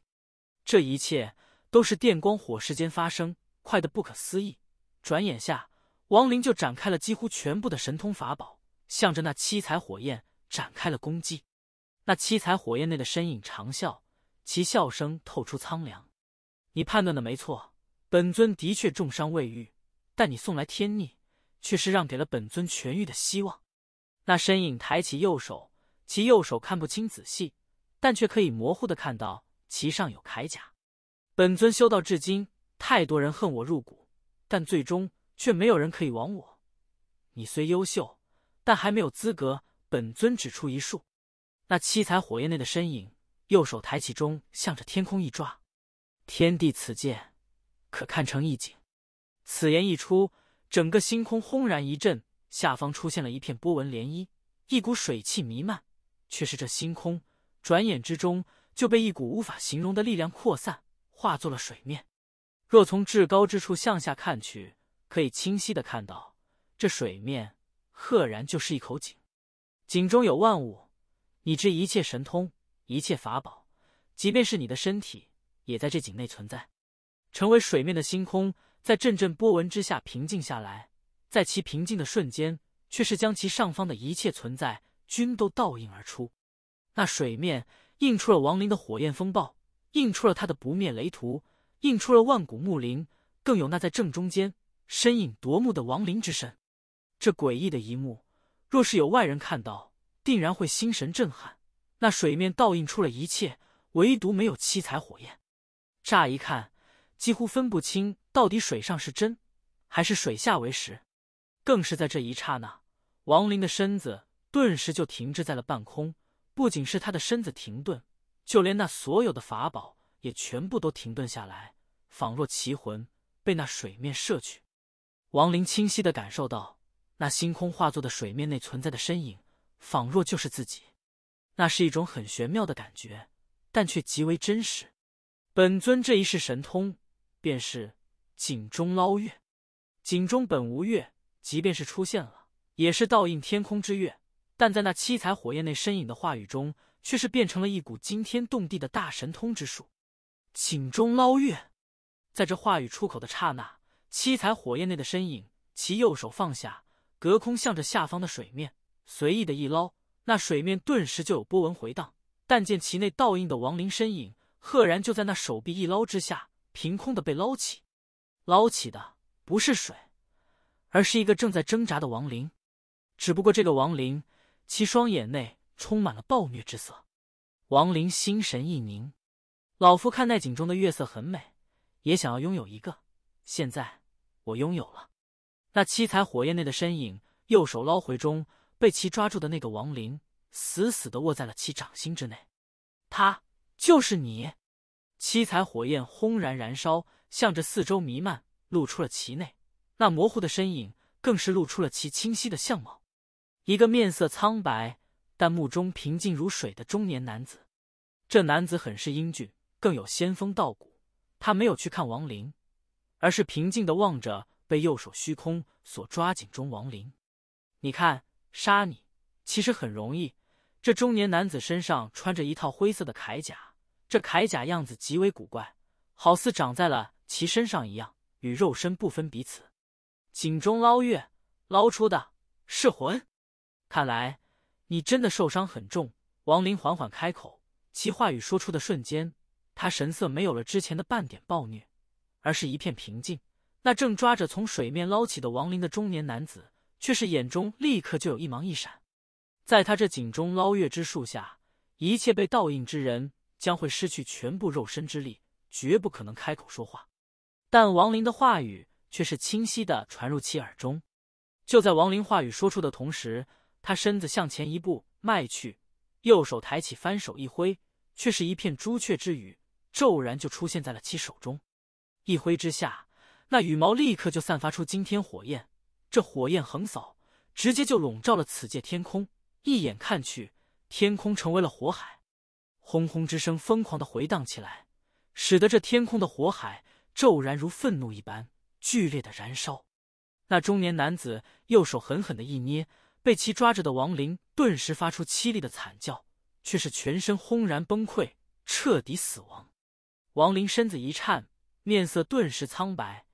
这一切都是电光火石间发生，快得不可思议。转眼下，王林就展开了几乎全部的神通法宝。向着那七彩火焰展开了攻击。那七彩火焰内的身影长啸，其笑声透出苍凉。你判断的没错，本尊的确重伤未愈。但你送来天逆，却是让给了本尊痊愈的希望。那身影抬起右手，其右手看不清仔细，但却可以模糊的看到其上有铠甲。本尊修道至今，太多人恨我入骨，但最终却没有人可以亡我。你虽优秀。但还没有资格，本尊只出一束。那七彩火焰内的身影，右手抬起中，向着天空一抓。天地此界，可看成一景。此言一出，整个星空轰然一震，下方出现了一片波纹涟漪，一股水气弥漫。却是这星空，转眼之中就被一股无法形容的力量扩散，化作了水面。若从至高之处向下看去，可以清晰的看到这水面。赫然就是一口井，井中有万物，你之一切神通，一切法宝，即便是你的身体，也在这井内存在。成为水面的星空，在阵阵波纹之下平静下来，在其平静的瞬间，却是将其上方的一切存在均都倒映而出。那水面映出了亡灵的火焰风暴，映出了他的不灭雷图，映出了万古木林，更有那在正中间身影夺目的亡灵之身。这诡异的一幕，若是有外人看到，定然会心神震撼。那水面倒映出了一切，唯独没有七彩火焰。乍一看，几乎分不清到底水上是真，还是水下为实。更是在这一刹那，王林的身子顿时就停滞在了半空。不仅是他的身子停顿，就连那所有的法宝也全部都停顿下来，仿若奇魂被那水面摄去。王林清晰的感受到。那星空化作的水面内存在的身影，仿若就是自己。那是一种很玄妙的感觉，但却极为真实。本尊这一世神通便是井中捞月，井中本无月，即便是出现了，也是倒映天空之月。但在那七彩火焰内身影的话语中，却是变成了一股惊天动地的大神通之术——井中捞月。在这话语出口的刹那，七彩火焰内的身影其右手放下。隔空向着下方的水面随意的一捞，那水面顿时就有波纹回荡。但见其内倒映的亡灵身影，赫然就在那手臂一捞之下，凭空的被捞起。捞起的不是水，而是一个正在挣扎的亡灵。只不过这个亡灵，其双眼内充满了暴虐之色。亡灵心神一凝，老夫看那井中的月色很美，也想要拥有一个。现在，我拥有了。那七彩火焰内的身影，右手捞回中被其抓住的那个亡灵，死死的握在了其掌心之内。他就是你。七彩火焰轰然燃烧，向着四周弥漫，露出了其内那模糊的身影，更是露出了其清晰的相貌。一个面色苍白但目中平静如水的中年男子。这男子很是英俊，更有仙风道骨。他没有去看亡灵，而是平静的望着。被右手虚空所抓紧中王林，你看，杀你其实很容易。这中年男子身上穿着一套灰色的铠甲，这铠甲样子极为古怪，好似长在了其身上一样，与肉身不分彼此。井中捞月，捞出的是魂。看来你真的受伤很重。王林缓缓开口，其话语说出的瞬间，他神色没有了之前的半点暴虐，而是一片平静。那正抓着从水面捞起的亡灵的中年男子，却是眼中立刻就有一芒一闪。在他这井中捞月之术下，一切被倒映之人将会失去全部肉身之力，绝不可能开口说话。但亡灵的话语却是清晰的传入其耳中。就在亡灵话语说出的同时，他身子向前一步迈去，右手抬起，翻手一挥，却是一片朱雀之羽骤然就出现在了其手中。一挥之下。那羽毛立刻就散发出惊天火焰，这火焰横扫，直接就笼罩了此界天空。一眼看去，天空成为了火海，轰轰之声疯狂的回荡起来，使得这天空的火海骤然如愤怒一般剧烈的燃烧。那中年男子右手狠狠的一捏，被其抓着的王灵顿时发出凄厉的惨叫，却是全身轰然崩溃，彻底死亡。王灵身子一颤，面色顿时苍白。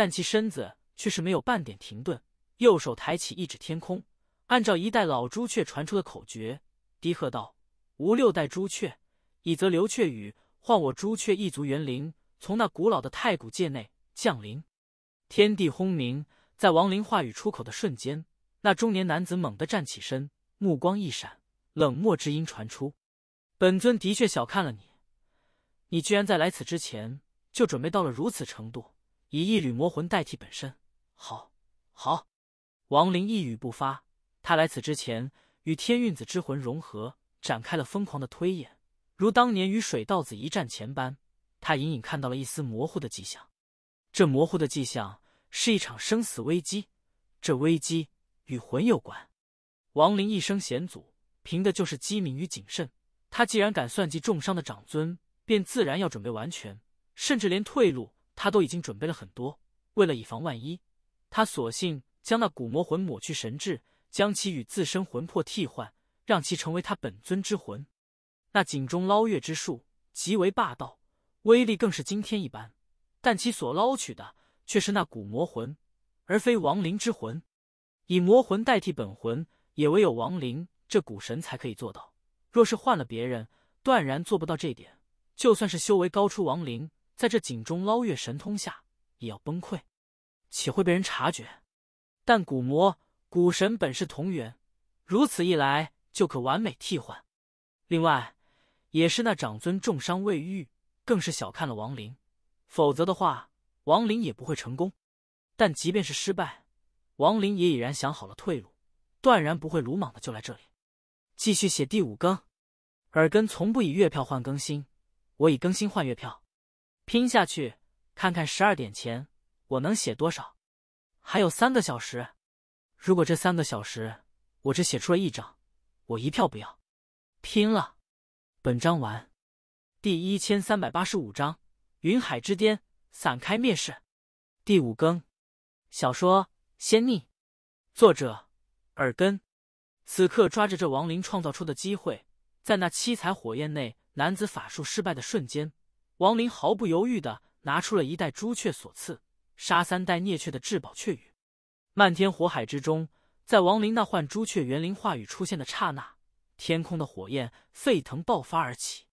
但其身子却是没有半点停顿，右手抬起一指天空，按照一代老朱雀传出的口诀，低喝道：“吾六代朱雀，以则流雀羽，唤我朱雀一族元灵，从那古老的太古界内降临。”天地轰鸣，在王林话语出口的瞬间，那中年男子猛地站起身，目光一闪，冷漠之音传出：“本尊的确小看了你，你居然在来此之前就准备到了如此程度。”以一缕魔魂代替本身，好，好。王林一语不发。他来此之前，与天运子之魂融合，展开了疯狂的推演，如当年与水道子一战前般。他隐隐看到了一丝模糊的迹象。这模糊的迹象是一场生死危机，这危机与魂有关。王林一生险阻，凭的就是机敏与谨慎。他既然敢算计重伤的长尊，便自然要准备完全，甚至连退路。他都已经准备了很多，为了以防万一，他索性将那古魔魂抹去神智，将其与自身魂魄替换，让其成为他本尊之魂。那井中捞月之术极为霸道，威力更是惊天一般，但其所捞取的却是那古魔魂，而非亡灵之魂。以魔魂代替本魂，也唯有亡灵这古神才可以做到。若是换了别人，断然做不到这点。就算是修为高出亡灵，在这井中捞月神通下，也要崩溃，且会被人察觉。但古魔古神本是同源，如此一来就可完美替换。另外，也是那长尊重伤未愈，更是小看了王林。否则的话，王林也不会成功。但即便是失败，王林也已然想好了退路，断然不会鲁莽的就来这里。继续写第五更。耳根从不以月票换更新，我以更新换月票。拼下去，看看十二点前我能写多少。还有三个小时，如果这三个小时我只写出了一章，我一票不要。拼了！本章完。第一千三百八十五章：云海之巅，散开灭世。第五更。小说《仙逆》，作者：耳根。此刻抓着这亡灵创造出的机会，在那七彩火焰内，男子法术失败的瞬间。王林毫不犹豫的拿出了一袋朱雀所赐杀三代孽雀的至宝雀羽，漫天火海之中，在王林那唤朱雀元灵话语出现的刹那，天空的火焰沸腾爆发而起，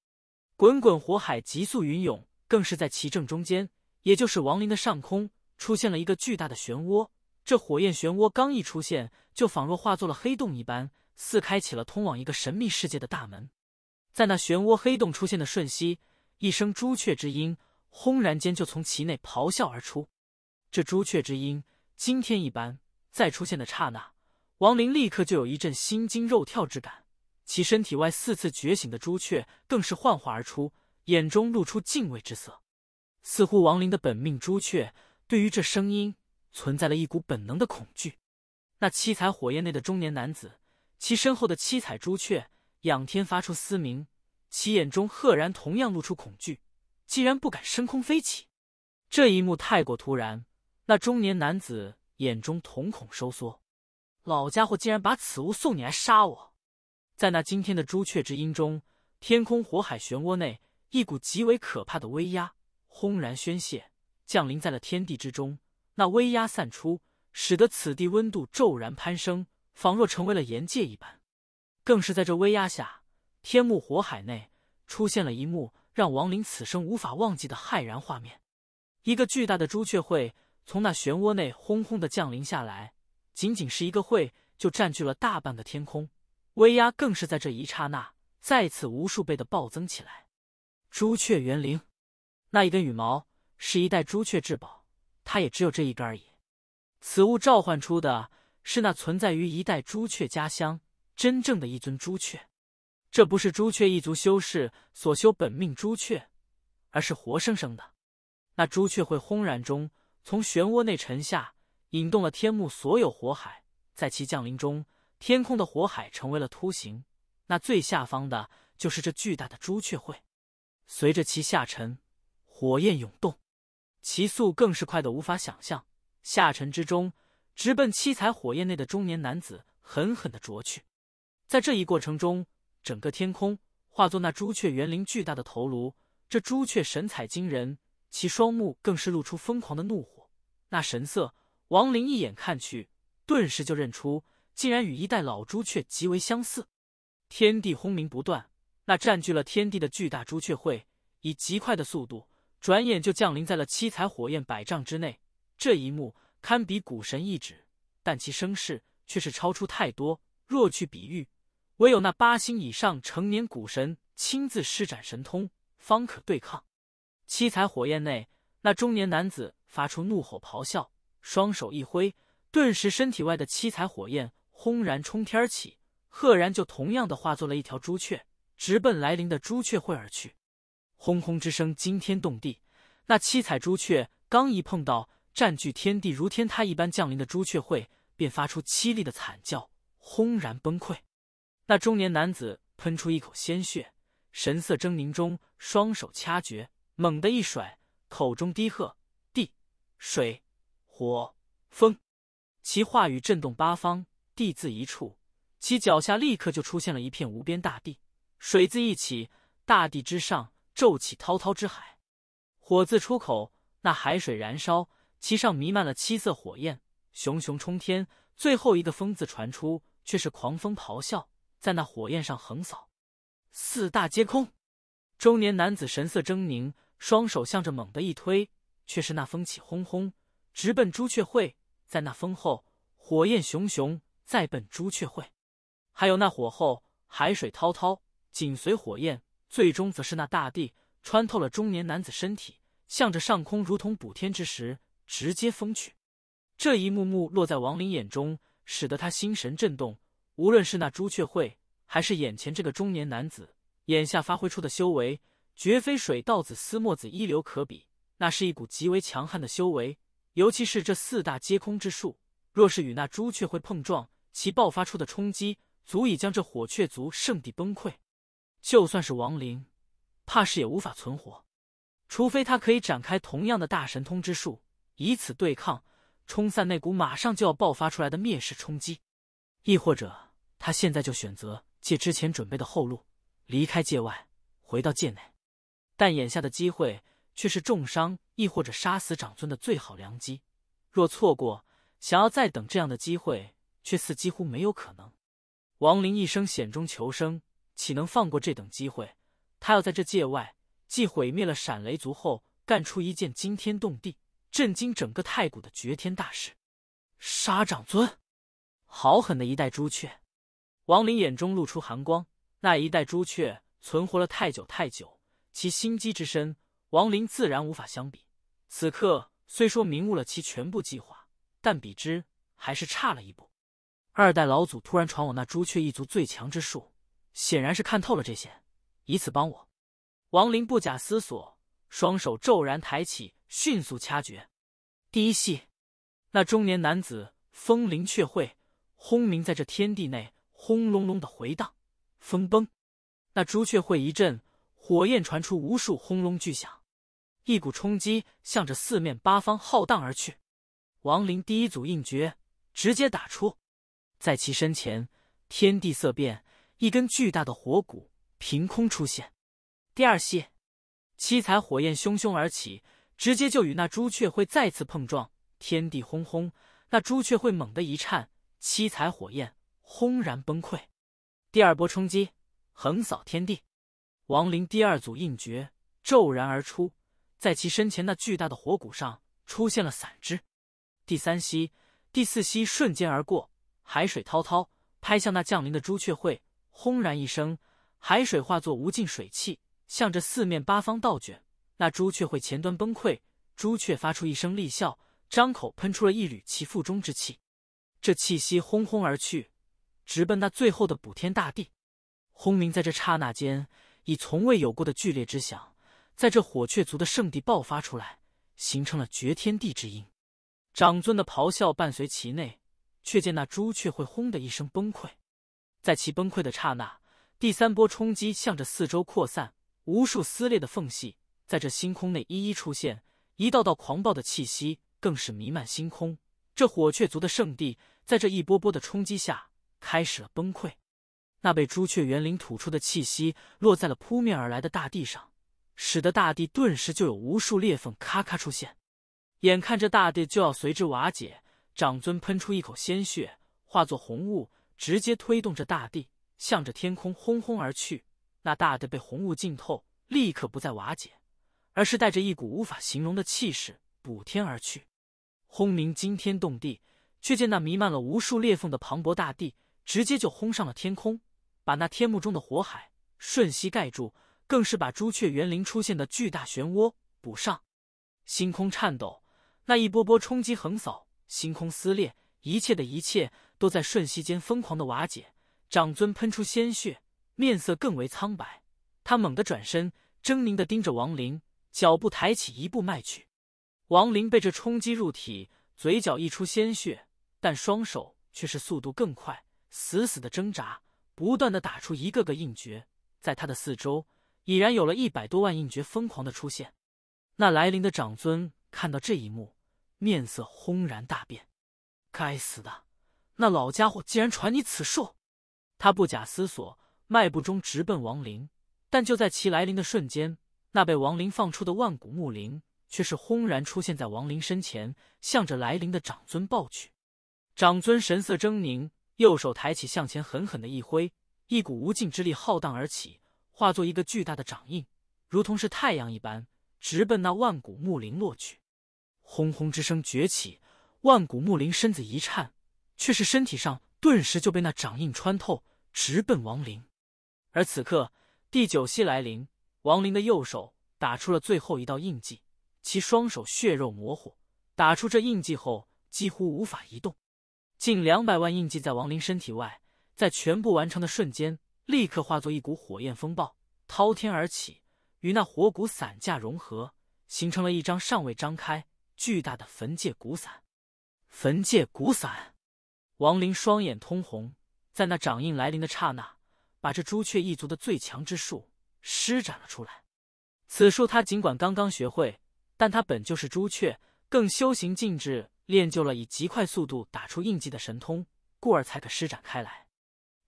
滚滚火海急速云涌，更是在其正中间，也就是王林的上空，出现了一个巨大的漩涡。这火焰漩涡刚一出现，就仿若化作了黑洞一般，似开启了通往一个神秘世界的大门。在那漩涡黑洞出现的瞬息。一声朱雀之音，轰然间就从其内咆哮而出。这朱雀之音惊天一般，再出现的刹那，王林立刻就有一阵心惊肉跳之感。其身体外四次觉醒的朱雀更是幻化而出，眼中露出敬畏之色，似乎王林的本命朱雀对于这声音存在了一股本能的恐惧。那七彩火焰内的中年男子，其身后的七彩朱雀仰天发出嘶鸣。其眼中赫然同样露出恐惧，竟然不敢升空飞起。这一幕太过突然，那中年男子眼中瞳孔收缩。老家伙竟然把此物送你来杀我！在那惊天的朱雀之音中，天空火海漩涡内，一股极为可怕的威压轰然宣泄，降临在了天地之中。那威压散出，使得此地温度骤然攀升，仿若成为了岩界一般。更是在这威压下。天幕火海内出现了一幕让王林此生无法忘记的骇然画面，一个巨大的朱雀会从那漩涡内轰轰的降临下来，仅仅是一个会就占据了大半个天空，威压更是在这一刹那再次无数倍的暴增起来。朱雀元灵，那一根羽毛是一代朱雀至宝，它也只有这一根而已。此物召唤出的是那存在于一代朱雀家乡真正的一尊朱雀。这不是朱雀一族修士所修本命朱雀，而是活生生的。那朱雀会轰然中从漩涡内沉下，引动了天幕所有火海。在其降临中，天空的火海成为了凸形。那最下方的，就是这巨大的朱雀会。随着其下沉，火焰涌动，其速更是快的无法想象。下沉之中，直奔七彩火焰内的中年男子狠狠的啄去。在这一过程中。整个天空化作那朱雀园林巨大的头颅，这朱雀神采惊人，其双目更是露出疯狂的怒火，那神色，王林一眼看去，顿时就认出，竟然与一代老朱雀极为相似。天地轰鸣不断，那占据了天地的巨大朱雀会，以极快的速度，转眼就降临在了七彩火焰百丈之内。这一幕堪比古神一指，但其声势却是超出太多。若去比喻，唯有那八星以上成年古神亲自施展神通，方可对抗。七彩火焰内，那中年男子发出怒吼咆哮，双手一挥，顿时身体外的七彩火焰轰然冲天而起，赫然就同样的化作了一条朱雀，直奔来临的朱雀会而去。轰轰之声惊天动地，那七彩朱雀刚一碰到占据天地如天塌一般降临的朱雀会，便发出凄厉的惨叫，轰然崩溃。那中年男子喷出一口鲜血，神色狰狞中，双手掐诀，猛地一甩，口中低喝：“地、水、火、风。”其话语震动八方。地字一处，其脚下立刻就出现了一片无边大地；水字一起，大地之上骤起滔滔之海；火字出口，那海水燃烧，其上弥漫了七色火焰，熊熊冲天。最后一个风字传出，却是狂风咆哮。在那火焰上横扫，四大皆空。中年男子神色狰狞，双手向着猛地一推，却是那风起轰轰，直奔朱雀会。在那风后，火焰熊熊，再奔朱雀会。还有那火后，海水滔滔，紧随火焰。最终，则是那大地穿透了中年男子身体，向着上空，如同补天之时，直接封去。这一幕幕落在王林眼中，使得他心神震动。无论是那朱雀会，还是眼前这个中年男子，眼下发挥出的修为，绝非水道子、司墨子一流可比。那是一股极为强悍的修为，尤其是这四大皆空之术，若是与那朱雀会碰撞，其爆发出的冲击，足以将这火雀族圣地崩溃。就算是亡灵，怕是也无法存活。除非他可以展开同样的大神通之术，以此对抗，冲散那股马上就要爆发出来的灭世冲击，亦或者。他现在就选择借之前准备的后路离开界外，回到界内。但眼下的机会却是重伤亦或者杀死长尊的最好良机。若错过，想要再等这样的机会，却似几乎没有可能。王林一生险中求生，岂能放过这等机会？他要在这界外，既毁灭了闪雷族后，干出一件惊天动地、震惊整个太古的绝天大事——杀长尊！好狠的一代朱雀！王林眼中露出寒光，那一代朱雀存活了太久太久，其心机之深，王林自然无法相比。此刻虽说明悟了其全部计划，但比之还是差了一步。二代老祖突然传我那朱雀一族最强之术，显然是看透了这些，以此帮我。王林不假思索，双手骤然抬起，迅速掐诀。第一系，那中年男子风铃雀会，轰鸣在这天地内。轰隆隆的回荡，风崩，那朱雀会一阵火焰传出无数轰隆巨响，一股冲击向着四面八方浩荡而去。王林第一组印诀直接打出，在其身前，天地色变，一根巨大的火骨凭空出现。第二系，七彩火焰汹汹而起，直接就与那朱雀会再次碰撞，天地轰轰，那朱雀会猛地一颤，七彩火焰。轰然崩溃，第二波冲击横扫天地，王林第二组印诀骤然而出，在其身前那巨大的火骨上出现了散之。第三息、第四息瞬间而过，海水滔滔拍向那降临的朱雀会，轰然一声，海水化作无尽水汽，向着四面八方倒卷。那朱雀会前端崩溃，朱雀发出一声厉啸，张口喷出了一缕其腹中之气，这气息轰轰而去。直奔那最后的补天大地，轰鸣在这刹那间以从未有过的剧烈之响，在这火雀族的圣地爆发出来，形成了绝天地之音。长尊的咆哮伴随其内，却见那朱雀会轰的一声崩溃。在其崩溃的刹那，第三波冲击向着四周扩散，无数撕裂的缝隙在这星空内一一出现，一道道狂暴的气息更是弥漫星空。这火雀族的圣地，在这一波波的冲击下。开始了崩溃，那被朱雀园林吐出的气息落在了扑面而来的大地上，使得大地顿时就有无数裂缝咔咔出现。眼看着大地就要随之瓦解，长尊喷出一口鲜血，化作红雾，直接推动着大地向着天空轰轰而去。那大地被红雾浸透，立刻不再瓦解，而是带着一股无法形容的气势补天而去，轰鸣惊天动地。却见那弥漫了无数裂缝的磅礴大地。直接就轰上了天空，把那天幕中的火海瞬息盖住，更是把朱雀园林出现的巨大漩涡补上。星空颤抖，那一波波冲击横扫星空，撕裂一切的一切都在瞬息间疯狂的瓦解。长尊喷出鲜血，面色更为苍白，他猛地转身，狰狞的盯着王林，脚步抬起一步迈去。王林被这冲击入体，嘴角溢出鲜血，但双手却是速度更快。死死的挣扎，不断的打出一个个印诀，在他的四周已然有了一百多万印诀疯狂的出现。那来临的长尊看到这一幕，面色轰然大变。该死的，那老家伙竟然传你此术！他不假思索，迈步中直奔王灵。但就在其来临的瞬间，那被王灵放出的万古木灵却是轰然出现在王灵身前，向着来临的长尊抱去。长尊神色狰狞。右手抬起，向前狠狠地一挥，一股无尽之力浩荡而起，化作一个巨大的掌印，如同是太阳一般，直奔那万古木灵落去。轰轰之声崛起，万古木灵身子一颤，却是身体上顿时就被那掌印穿透，直奔王灵。而此刻第九息来临，王灵的右手打出了最后一道印记，其双手血肉模糊，打出这印记后几乎无法移动。近两百万印记在王林身体外，在全部完成的瞬间，立刻化作一股火焰风暴，滔天而起，与那火骨伞架融合，形成了一张尚未张开、巨大的焚界骨伞。焚界骨伞，王林双眼通红，在那掌印来临的刹那，把这朱雀一族的最强之术施展了出来。此术他尽管刚刚学会，但他本就是朱雀。更修行禁制，练就了以极快速度打出印记的神通，故而才可施展开来。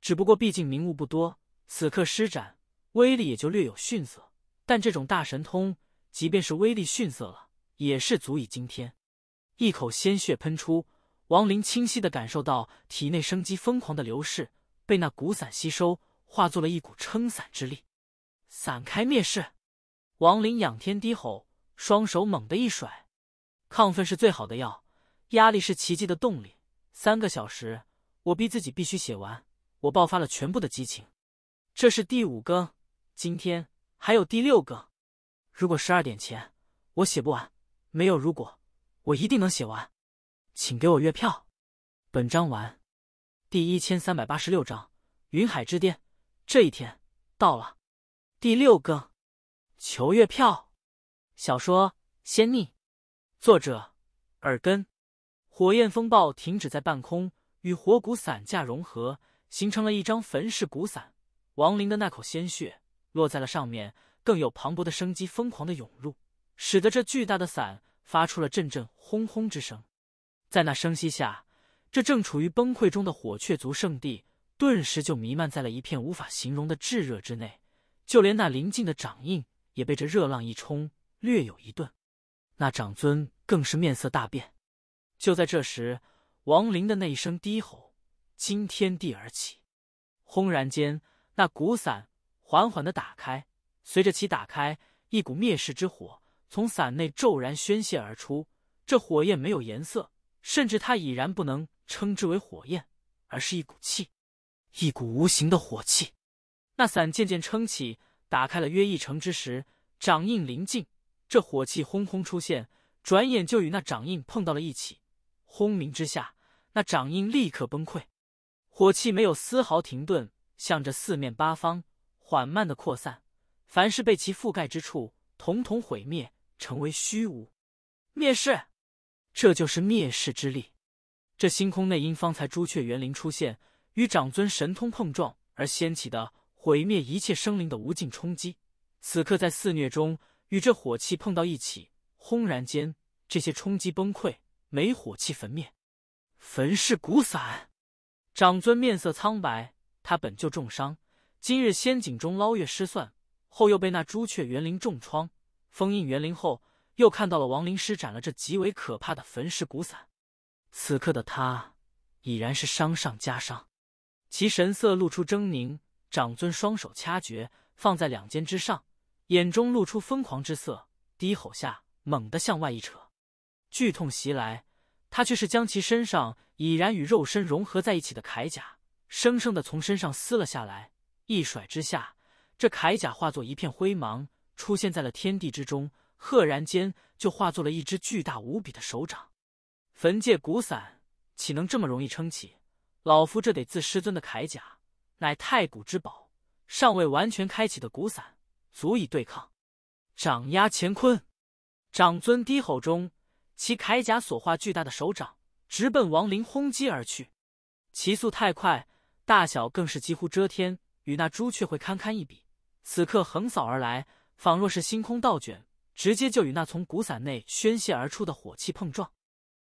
只不过毕竟名物不多，此刻施展威力也就略有逊色。但这种大神通，即便是威力逊色了，也是足以惊天。一口鲜血喷出，王林清晰的感受到体内生机疯狂的流逝，被那骨伞吸收，化作了一股撑伞之力。伞开灭世，王林仰天低吼，双手猛地一甩。亢奋是最好的药，压力是奇迹的动力。三个小时，我逼自己必须写完，我爆发了全部的激情。这是第五更，今天还有第六更。如果十二点前我写不完，没有如果，我一定能写完。请给我月票。本章完。第一千三百八十六章云海之巅。这一天到了，第六更，求月票。小说仙逆。作者，耳根，火焰风暴停止在半空，与火骨伞架融合，形成了一张焚式骨伞。亡灵的那口鲜血落在了上面，更有磅礴的生机疯狂的涌入，使得这巨大的伞发出了阵阵轰轰之声。在那声息下，这正处于崩溃中的火雀族圣地，顿时就弥漫在了一片无法形容的炙热之内。就连那临近的掌印，也被这热浪一冲，略有一顿。那长尊更是面色大变。就在这时，王林的那一声低吼惊天地而起，轰然间，那骨伞缓缓的打开。随着其打开，一股灭世之火从伞内骤然宣泄而出。这火焰没有颜色，甚至它已然不能称之为火焰，而是一股气，一股无形的火气。那伞渐渐撑起，打开了约一成之时，掌印临近。这火气轰轰出现，转眼就与那掌印碰到了一起，轰鸣之下，那掌印立刻崩溃。火气没有丝毫停顿，向着四面八方缓慢的扩散，凡是被其覆盖之处，统统毁灭，成为虚无。灭世，这就是灭世之力。这星空内因方才朱雀元灵出现，与长尊神通碰撞而掀起的毁灭一切生灵的无尽冲击，此刻在肆虐中。与这火气碰到一起，轰然间，这些冲击崩溃，没火气焚灭，焚是骨散。长尊面色苍白，他本就重伤，今日仙井中捞月失算，后又被那朱雀园林重创，封印园林后，又看到了亡灵施展了这极为可怕的焚噬骨散。此刻的他已然是伤上加伤，其神色露出狰狞。长尊双手掐诀，放在两肩之上。眼中露出疯狂之色，低吼下猛地向外一扯，剧痛袭来，他却是将其身上已然与肉身融合在一起的铠甲，生生的从身上撕了下来。一甩之下，这铠甲化作一片灰芒，出现在了天地之中，赫然间就化作了一只巨大无比的手掌。焚界古伞岂能这么容易撑起？老夫这得自师尊的铠甲，乃太古之宝，尚未完全开启的古伞。足以对抗，掌压乾坤。长尊低吼中，其铠甲所化巨大的手掌直奔王林轰击而去。其速太快，大小更是几乎遮天，与那朱雀会堪堪一比。此刻横扫而来，仿若是星空倒卷，直接就与那从骨伞内宣泄而出的火气碰撞，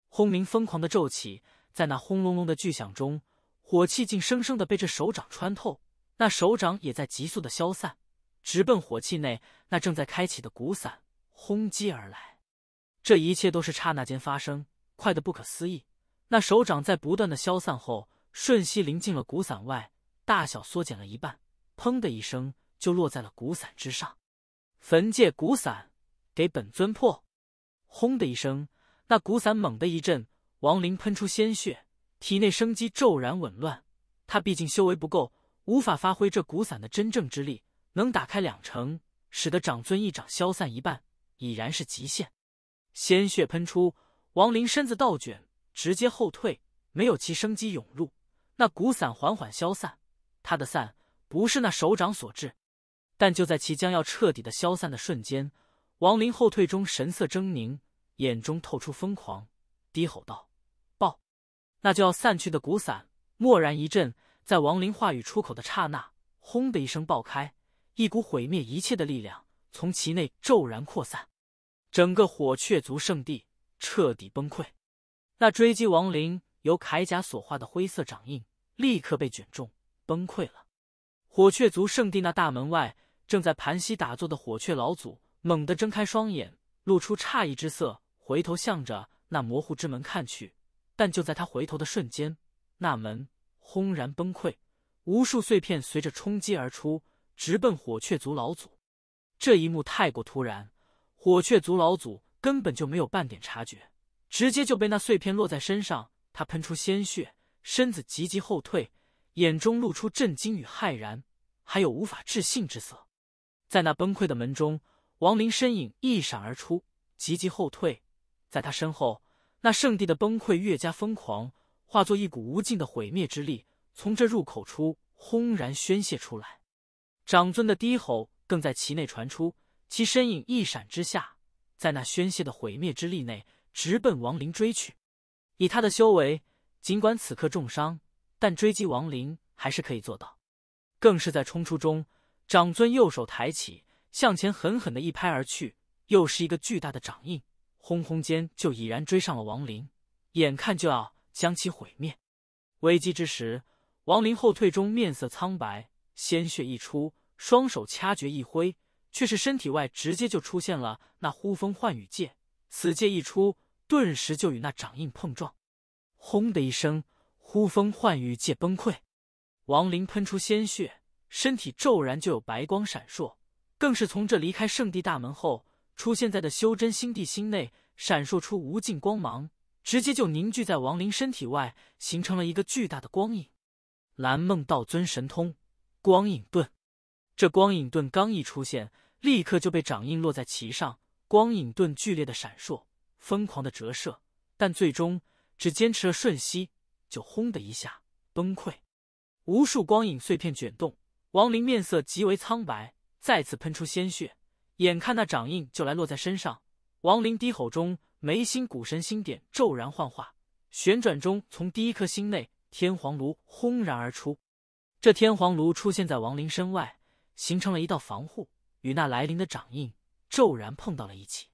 轰鸣疯狂的骤起。在那轰隆隆的巨响中，火气竟生生的被这手掌穿透，那手掌也在急速的消散。直奔火器内那正在开启的古伞轰击而来，这一切都是刹那间发生，快得不可思议。那手掌在不断的消散后，瞬息临近了古伞外，大小缩减了一半，砰的一声就落在了古伞之上。焚界古伞，给本尊破！轰的一声，那古伞猛的一震，亡灵喷出鲜血，体内生机骤然紊乱。他毕竟修为不够，无法发挥这古伞的真正之力。能打开两成，使得长尊一掌消散一半，已然是极限。鲜血喷出，王林身子倒卷，直接后退。没有其生机涌入，那骨伞缓缓消散。他的散不是那手掌所致，但就在其将要彻底的消散的瞬间，王林后退中神色狰狞，眼中透出疯狂，低吼道：“爆！”那就要散去的骨伞蓦然一震，在王林话语出口的刹那，轰的一声爆开。一股毁灭一切的力量从其内骤然扩散，整个火雀族圣地彻底崩溃。那追击亡灵由铠甲所化的灰色掌印立刻被卷中，崩溃了。火雀族圣地那大门外，正在盘膝打坐的火雀老祖猛地睁开双眼，露出诧异之色，回头向着那模糊之门看去。但就在他回头的瞬间，那门轰然崩溃，无数碎片随着冲击而出。直奔火雀族老祖，这一幕太过突然，火雀族老祖根本就没有半点察觉，直接就被那碎片落在身上。他喷出鲜血，身子急急后退，眼中露出震惊与骇然，还有无法置信之色。在那崩溃的门中，王林身影一闪而出，急急后退。在他身后，那圣地的崩溃越加疯狂，化作一股无尽的毁灭之力，从这入口处轰然宣泄出来。长尊的低吼更在其内传出，其身影一闪之下，在那宣泄的毁灭之力内，直奔亡灵追去。以他的修为，尽管此刻重伤，但追击亡灵还是可以做到。更是在冲出中，长尊右手抬起，向前狠狠的一拍而去，又是一个巨大的掌印，轰轰间就已然追上了亡灵，眼看就要将其毁灭。危机之时，亡灵后退中，面色苍白。鲜血一出，双手掐诀一挥，却是身体外直接就出现了那呼风唤雨界。此界一出，顿时就与那掌印碰撞，轰的一声，呼风唤雨界崩溃。王林喷出鲜血，身体骤然就有白光闪烁，更是从这离开圣地大门后出现，在的修真心地心内闪烁出无尽光芒，直接就凝聚在王林身体外，形成了一个巨大的光影。蓝梦道尊神通。光影盾，这光影盾刚一出现，立刻就被掌印落在其上。光影盾剧烈的闪烁，疯狂的折射，但最终只坚持了瞬息，就轰的一下崩溃。无数光影碎片卷动，王林面色极为苍白，再次喷出鲜血。眼看那掌印就来落在身上，王林低吼中，眉心古神星点骤然幻化，旋转中，从第一颗心内天皇炉轰然而出。这天皇炉出现在王林身外，形成了一道防护，与那来临的掌印骤然碰到了一起，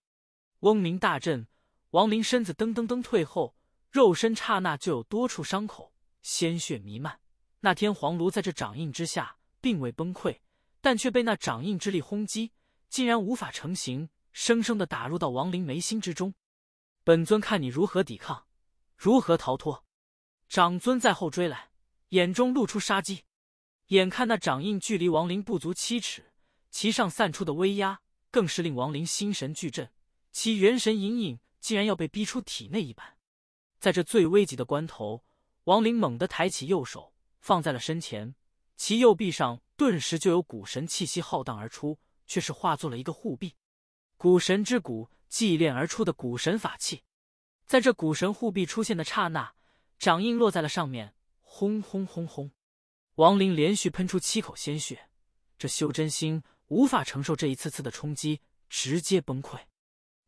嗡鸣大震，王林身子噔噔噔退后，肉身刹那就有多处伤口，鲜血弥漫。那天皇炉在这掌印之下并未崩溃，但却被那掌印之力轰击，竟然无法成型，生生的打入到王林眉心之中。本尊看你如何抵抗，如何逃脱？长尊在后追来，眼中露出杀机。眼看那掌印距离王林不足七尺，其上散出的威压更是令王林心神俱震，其元神隐隐竟然要被逼出体内一般。在这最危急的关头，王林猛地抬起右手，放在了身前，其右臂上顿时就有古神气息浩荡而出，却是化作了一个护臂。古神之骨祭炼而出的古神法器，在这古神护臂出现的刹那，掌印落在了上面，轰轰轰轰。王林连续喷出七口鲜血，这修真心无法承受这一次次的冲击，直接崩溃，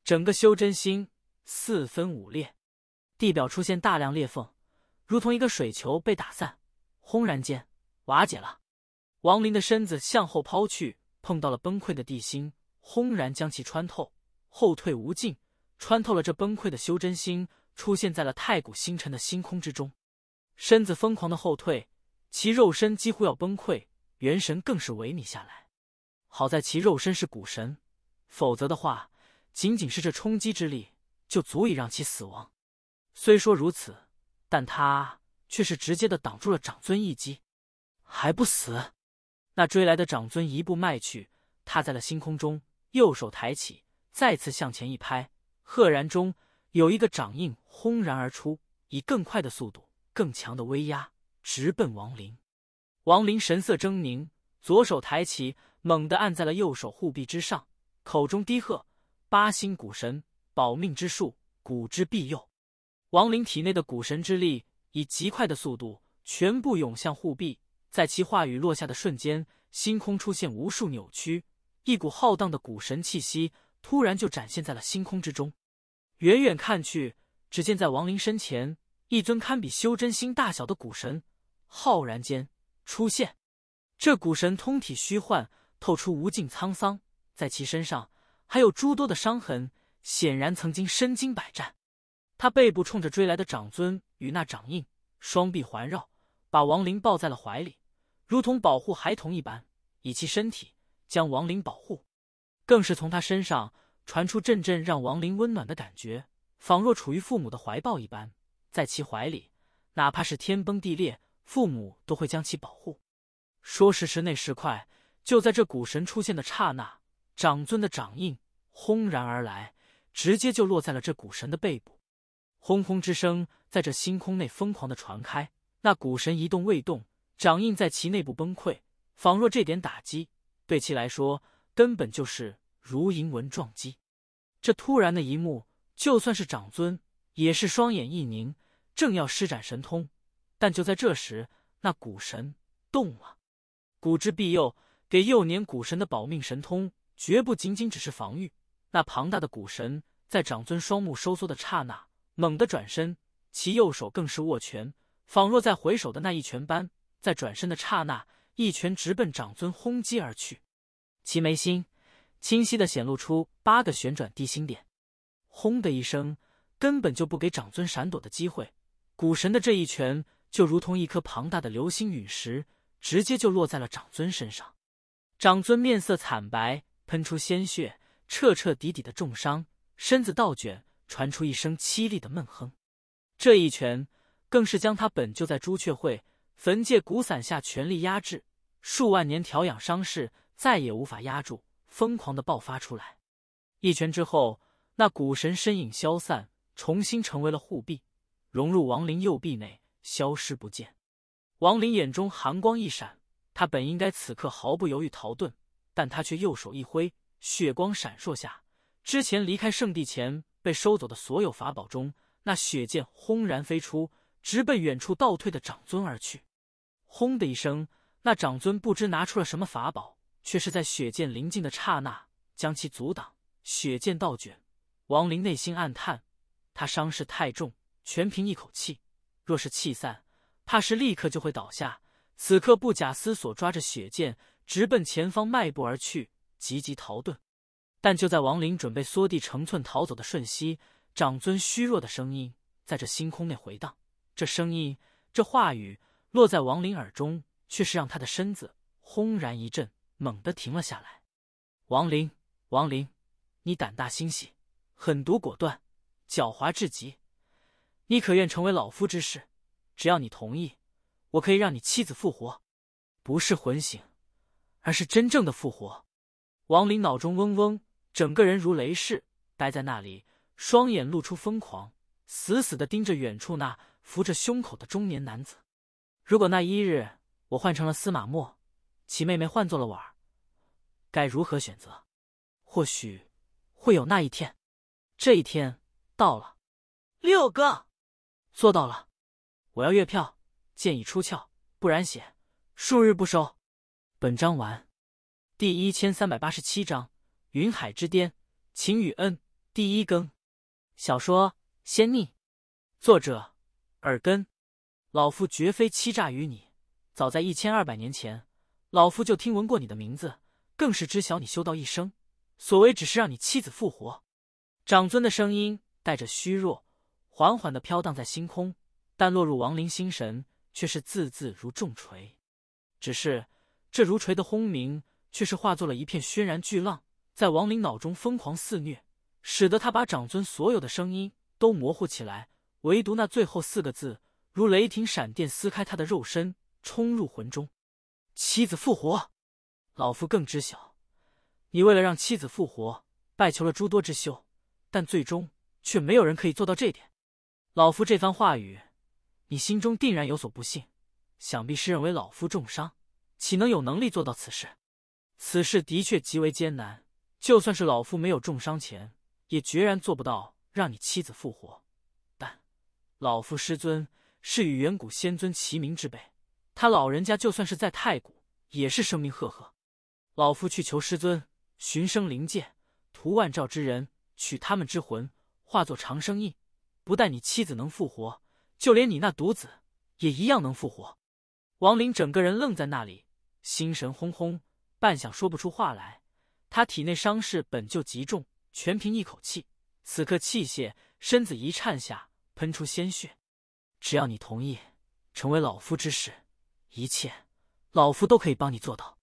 整个修真心四分五裂，地表出现大量裂缝，如同一个水球被打散，轰然间瓦解了。王林的身子向后抛去，碰到了崩溃的地心，轰然将其穿透，后退无尽，穿透了这崩溃的修真心，出现在了太古星辰的星空之中，身子疯狂的后退。其肉身几乎要崩溃，元神更是萎靡下来。好在其肉身是古神，否则的话，仅仅是这冲击之力就足以让其死亡。虽说如此，但他却是直接的挡住了长尊一击，还不死。那追来的长尊一步迈去，踏在了星空中，右手抬起，再次向前一拍，赫然中有一个掌印轰然而出，以更快的速度，更强的威压。直奔王林，王林神色狰狞，左手抬起，猛地按在了右手护臂之上，口中低喝：“八星古神保命之术，古之庇佑。”王林体内的古神之力以极快的速度全部涌向护臂，在其话语落下的瞬间，星空出现无数扭曲，一股浩荡的古神气息突然就展现在了星空之中。远远看去，只见在王林身前，一尊堪比修真星大小的古神。浩然间出现，这古神通体虚幻，透出无尽沧桑。在其身上还有诸多的伤痕，显然曾经身经百战。他背部冲着追来的长尊与那掌印，双臂环绕，把王林抱在了怀里，如同保护孩童一般，以其身体将王林保护，更是从他身上传出阵阵让王林温暖的感觉，仿若处于父母的怀抱一般，在其怀里，哪怕是天崩地裂。父母都会将其保护。说时迟，那时快，就在这股神出现的刹那，长尊的掌印轰然而来，直接就落在了这股神的背部。轰轰之声在这星空内疯狂的传开。那股神一动未动，掌印在其内部崩溃，仿若这点打击对其来说根本就是如银纹撞击。这突然的一幕，就算是长尊也是双眼一凝，正要施展神通。但就在这时，那古神动了。古之庇佑给幼年古神的保命神通，绝不仅仅只是防御。那庞大的古神在长尊双目收缩的刹那，猛地转身，其右手更是握拳，仿若在回首的那一拳般，在转身的刹那，一拳直奔长尊轰击而去。其眉心清晰的显露出八个旋转地心点，轰的一声，根本就不给长尊闪躲的机会。古神的这一拳。就如同一颗庞大的流星陨石，直接就落在了长尊身上。长尊面色惨白，喷出鲜血，彻彻底底的重伤，身子倒卷，传出一声凄厉的闷哼。这一拳更是将他本就在朱雀会焚界骨伞下全力压制数万年调养伤势，再也无法压住，疯狂的爆发出来。一拳之后，那古神身影消散，重新成为了护臂，融入亡灵右臂内。消失不见。王林眼中寒光一闪，他本应该此刻毫不犹豫逃遁，但他却右手一挥，血光闪烁下，之前离开圣地前被收走的所有法宝中，那血剑轰然飞出，直奔远处倒退的长尊而去。轰的一声，那长尊不知拿出了什么法宝，却是在血剑临近的刹那将其阻挡。血剑倒卷，王林内心暗叹，他伤势太重，全凭一口气。若是气散，怕是立刻就会倒下。此刻不假思索，抓着血剑直奔前方迈步而去，急急逃遁。但就在王林准备缩地成寸逃走的瞬息，长尊虚弱的声音在这星空内回荡。这声音，这话语落在王林耳中，却是让他的身子轰然一震，猛地停了下来。王林，王林，你胆大心细，狠毒果断，狡猾至极。你可愿成为老夫之士？只要你同意，我可以让你妻子复活，不是魂醒，而是真正的复活。王林脑中嗡嗡，整个人如雷似呆在那里，双眼露出疯狂，死死的盯着远处那扶着胸口的中年男子。如果那一日我换成了司马默，其妹妹换做了婉儿，该如何选择？或许会有那一天。这一天到了，六哥。做到了，我要月票，剑已出鞘，不然血数日不收。本章完，第一千三百八十七章《云海之巅》，秦与恩第一更。小说《仙逆》，作者：耳根。老夫绝非欺诈于你，早在一千二百年前，老夫就听闻过你的名字，更是知晓你修道一生，所谓只是让你妻子复活。长尊的声音带着虚弱。缓缓的飘荡在星空，但落入亡灵心神却是字字如重锤。只是这如锤的轰鸣，却是化作了一片轩然巨浪，在亡灵脑中疯狂肆虐，使得他把长尊所有的声音都模糊起来，唯独那最后四个字如雷霆闪电，撕开他的肉身，冲入魂中。妻子复活，老夫更知晓，你为了让妻子复活，拜求了诸多之修，但最终却没有人可以做到这点。老夫这番话语，你心中定然有所不信，想必是认为老夫重伤，岂能有能力做到此事？此事的确极为艰难，就算是老夫没有重伤前，也决然做不到让你妻子复活。但老夫师尊是与远古仙尊齐名之辈，他老人家就算是在太古，也是声名赫赫。老夫去求师尊，寻生灵剑，屠万兆之人，取他们之魂，化作长生印。不但你妻子能复活，就连你那独子也一样能复活。王林整个人愣在那里，心神轰轰，半晌说不出话来。他体内伤势本就极重，全凭一口气。此刻气血，身子一颤下，喷出鲜血。只要你同意成为老夫之士，一切老夫都可以帮你做到。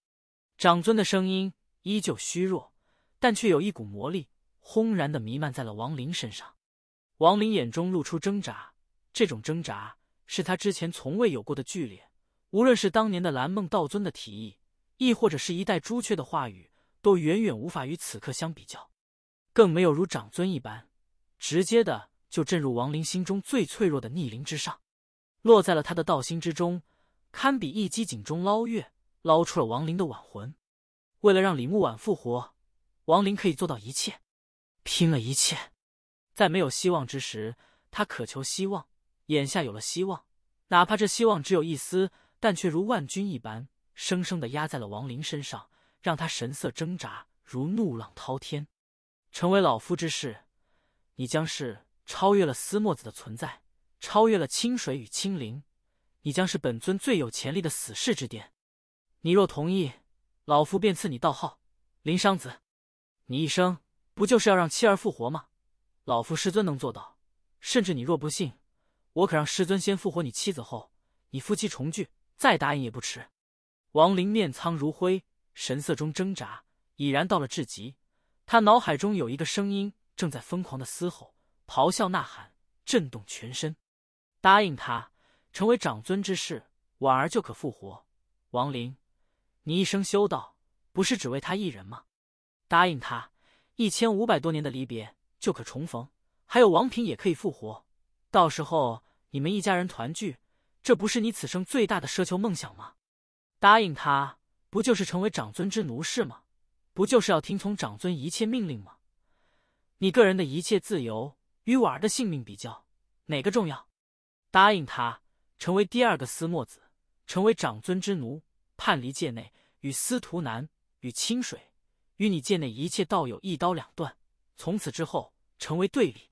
长尊的声音依旧虚弱，但却有一股魔力轰然的弥漫在了王林身上。王林眼中露出挣扎，这种挣扎是他之前从未有过的剧烈。无论是当年的蓝梦道尊的提议，亦或者是一代朱雀的话语，都远远无法与此刻相比较，更没有如长尊一般直接的就震入王林心中最脆弱的逆鳞之上，落在了他的道心之中，堪比一击井中捞月，捞出了王林的晚魂。为了让李木婉复活，王林可以做到一切，拼了一切。在没有希望之时，他渴求希望；眼下有了希望，哪怕这希望只有一丝，但却如万钧一般，生生的压在了王林身上，让他神色挣扎，如怒浪滔天。成为老夫之事，你将是超越了思墨子的存在，超越了清水与清灵，你将是本尊最有潜力的死士之巅。你若同意，老夫便赐你道号林商子。你一生不就是要让妻儿复活吗？老夫师尊能做到，甚至你若不信，我可让师尊先复活你妻子，后你夫妻重聚，再答应也不迟。王林面苍如灰，神色中挣扎已然到了至极，他脑海中有一个声音正在疯狂的嘶吼、咆哮、呐喊，震动全身。答应他，成为长尊之事，婉儿就可复活。王林，你一生修道，不是只为他一人吗？答应他，一千五百多年的离别。就可重逢，还有王平也可以复活，到时候你们一家人团聚，这不是你此生最大的奢求梦想吗？答应他，不就是成为长尊之奴侍吗？不就是要听从长尊一切命令吗？你个人的一切自由与婉儿的性命比较，哪个重要？答应他，成为第二个司墨子，成为长尊之奴，叛离界内，与司徒南、与清水、与你界内一切道友一刀两断。从此之后成为对立，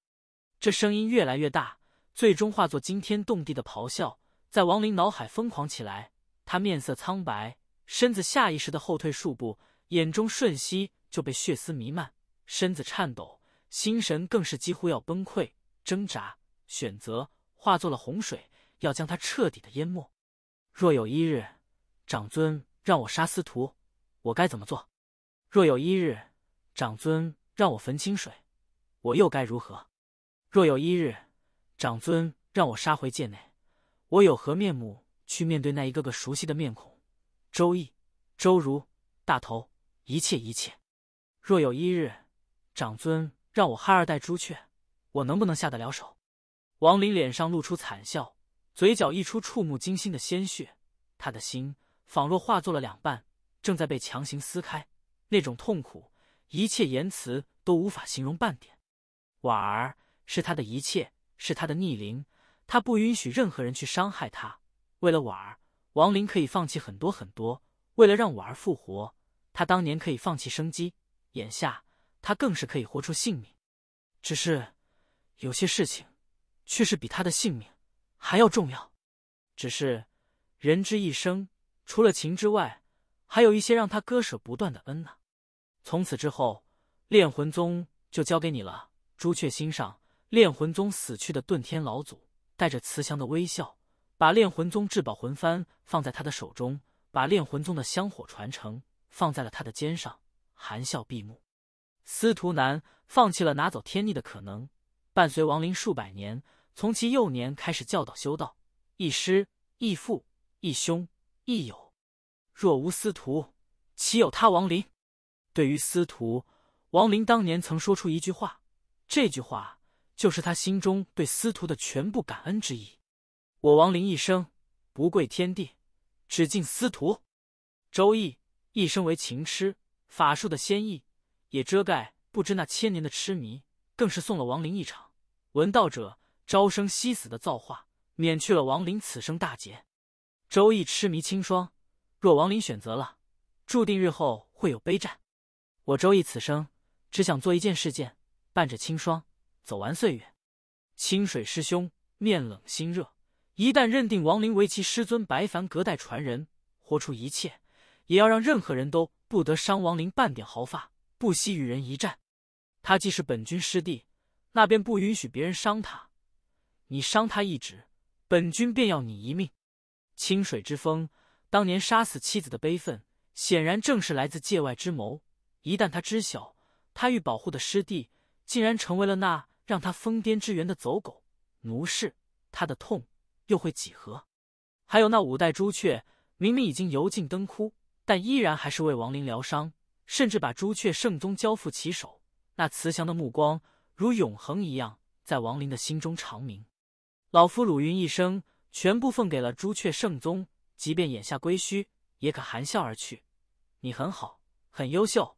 这声音越来越大，最终化作惊天动地的咆哮，在王林脑海疯狂起来。他面色苍白，身子下意识的后退数步，眼中瞬息就被血丝弥漫，身子颤抖，心神更是几乎要崩溃。挣扎、选择，化作了洪水，要将他彻底的淹没。若有一日，长尊让我杀司徒，我该怎么做？若有一日，长尊。让我焚清水，我又该如何？若有一日，长尊让我杀回界内，我有何面目去面对那一个个熟悉的面孔？周易、周如、大头，一切一切。若有一日，长尊让我害二代朱雀，我能不能下得了手？王林脸上露出惨笑，嘴角溢出触目惊心的鲜血，他的心仿若化作了两半，正在被强行撕开，那种痛苦。一切言辞都无法形容半点，婉儿是他的一切，是他的逆鳞，他不允许任何人去伤害他。为了婉儿，王林可以放弃很多很多。为了让婉儿复活，他当年可以放弃生机，眼下他更是可以活出性命。只是有些事情却是比他的性命还要重要。只是人之一生，除了情之外，还有一些让他割舍不断的恩呢。从此之后，炼魂宗就交给你了。朱雀心上，炼魂宗死去的遁天老祖带着慈祥的微笑，把炼魂宗至宝魂幡放在他的手中，把炼魂宗的香火传承放在了他的肩上，含笑闭目。司徒南放弃了拿走天逆的可能，伴随亡灵数百年，从其幼年开始教导修道，亦师亦父亦兄亦友。若无司徒，岂有他亡灵？对于司徒王林，当年曾说出一句话，这句话就是他心中对司徒的全部感恩之意。我王林一生不跪天地，只敬司徒。周易一生为情痴，法术的仙意也遮盖不知那千年的痴迷，更是送了王林一场闻道者朝生夕死的造化，免去了王林此生大劫。周易痴迷青霜，若王林选择了，注定日后会有悲战。我周易此生只想做一件事件，伴着清霜走完岁月。清水师兄面冷心热，一旦认定王林为其师尊白凡隔代传人，豁出一切也要让任何人都不得伤王林半点毫发，不惜与人一战。他既是本君师弟，那便不允许别人伤他。你伤他一指，本君便要你一命。清水之风当年杀死妻子的悲愤，显然正是来自界外之谋。一旦他知晓，他欲保护的师弟竟然成为了那让他疯癫之源的走狗奴是，他的痛又会几何？还有那五代朱雀，明明已经油尽灯枯，但依然还是为王林疗伤，甚至把朱雀圣宗交付其手。那慈祥的目光如永恒一样，在王林的心中长鸣。老夫鲁云一生全部奉给了朱雀圣宗，即便眼下归虚，也可含笑而去。你很好，很优秀。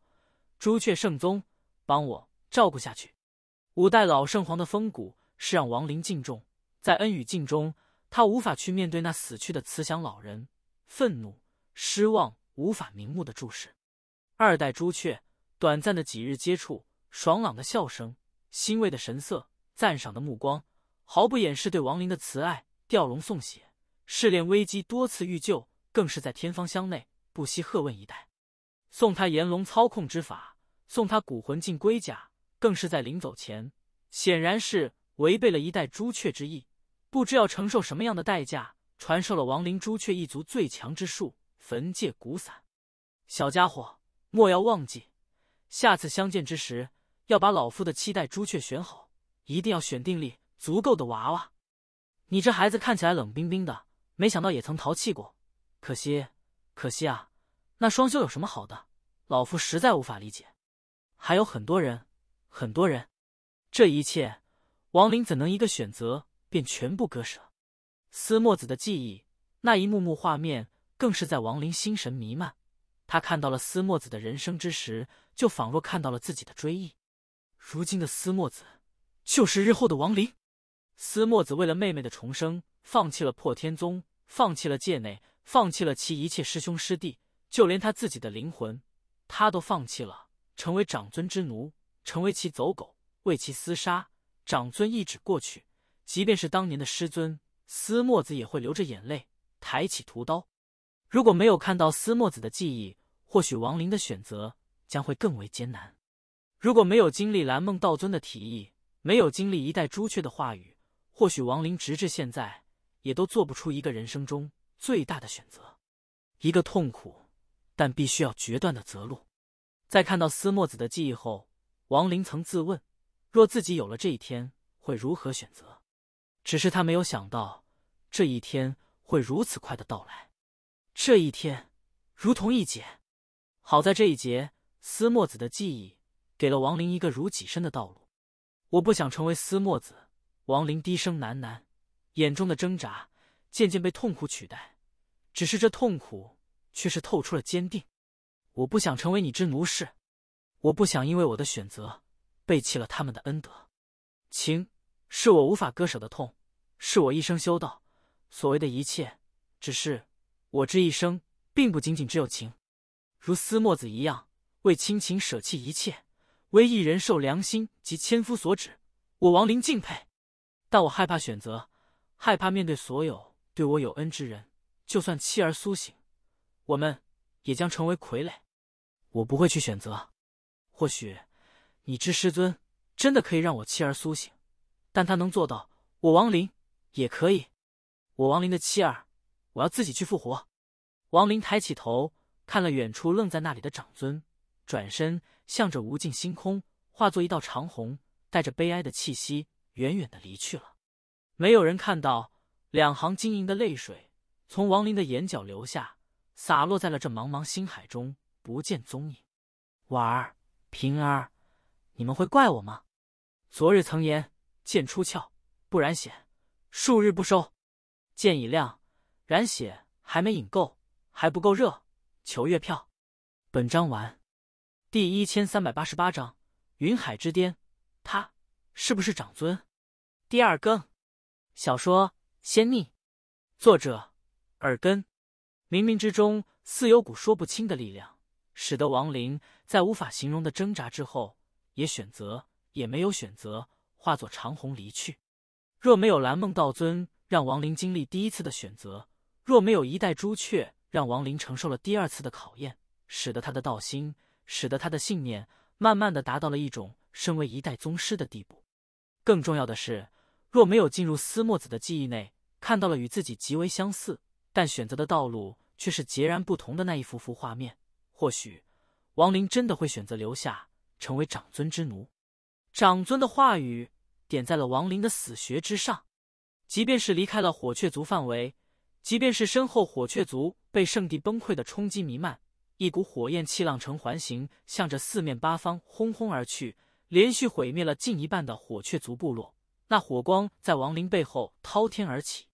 朱雀圣宗，帮我照顾下去。五代老圣皇的风骨是让亡灵敬重，在恩与敬中，他无法去面对那死去的慈祥老人，愤怒、失望，无法瞑目的注视。二代朱雀，短暂的几日接触，爽朗的笑声，欣慰的神色，赞赏的目光，毫不掩饰对亡灵的慈爱。吊龙送血，试炼危机多次遇救，更是在天方乡内不惜喝问一代。送他炎龙操控之法，送他骨魂进龟甲，更是在临走前，显然是违背了一代朱雀之意，不知要承受什么样的代价。传授了亡灵朱雀一族最强之术——焚界骨伞。小家伙，莫要忘记，下次相见之时，要把老夫的七代朱雀选好，一定要选定力足够的娃娃。你这孩子看起来冷冰冰的，没想到也曾淘气过，可惜，可惜啊。那双修有什么好的？老夫实在无法理解。还有很多人，很多人，这一切，王林怎能一个选择便全部割舍？司墨子的记忆，那一幕幕画面，更是在王林心神弥漫。他看到了司墨子的人生之时，就仿若看到了自己的追忆。如今的司墨子，就是日后的王林。司墨子为了妹妹的重生，放弃了破天宗，放弃了界内，放弃了其一切师兄师弟。就连他自己的灵魂，他都放弃了，成为长尊之奴，成为其走狗，为其厮杀。长尊一指过去，即便是当年的师尊司墨子，也会流着眼泪，抬起屠刀。如果没有看到司墨子的记忆，或许王林的选择将会更为艰难。如果没有经历蓝梦道尊的提议，没有经历一代朱雀的话语，或许王林直至现在，也都做不出一个人生中最大的选择，一个痛苦。但必须要决断的择路，在看到思墨子的记忆后，王林曾自问：若自己有了这一天，会如何选择？只是他没有想到这一天会如此快的到来。这一天如同一劫，好在这一劫，思墨子的记忆给了王林一个如己身的道路。我不想成为思墨子。王林低声喃喃，眼中的挣扎渐渐被痛苦取代。只是这痛苦。却是透出了坚定。我不想成为你之奴侍，我不想因为我的选择背弃了他们的恩德。情是我无法割舍的痛，是我一生修道所谓的一切。只是我这一生，并不仅仅只有情。如思墨子一样，为亲情舍弃一切，为一人受良心及千夫所指，我王林敬佩。但我害怕选择，害怕面对所有对我有恩之人，就算妻儿苏醒。我们也将成为傀儡，我不会去选择。或许你之师尊真的可以让我妻儿苏醒，但他能做到，我王林也可以。我王林的妻儿，我要自己去复活。王林抬起头，看了远处愣在那里的长尊，转身向着无尽星空，化作一道长虹，带着悲哀的气息，远远的离去了。没有人看到两行晶莹的泪水从王林的眼角流下。洒落在了这茫茫星海中，不见踪影。婉儿、平儿，你们会怪我吗？昨日曾言，剑出鞘，不染血；数日不收，剑已亮，染血还没引够，还不够热。求月票！本章完。第一千三百八十八章云海之巅，他是不是长尊？第二更。小说《仙逆》，作者：耳根。冥冥之中，似有股说不清的力量，使得王灵在无法形容的挣扎之后，也选择，也没有选择，化作长虹离去。若没有蓝梦道尊让王灵经历第一次的选择，若没有一代朱雀让王灵承受了第二次的考验，使得他的道心，使得他的信念，慢慢的达到了一种身为一代宗师的地步。更重要的是，若没有进入司墨子的记忆内，看到了与自己极为相似。但选择的道路却是截然不同的那一幅幅画面。或许，王林真的会选择留下，成为长尊之奴。长尊的话语点在了王林的死穴之上。即便是离开了火雀族范围，即便是身后火雀族被圣地崩溃的冲击弥漫，一股火焰气浪呈环形向着四面八方轰轰而去，连续毁灭了近一半的火雀族部落。那火光在王林背后滔天而起。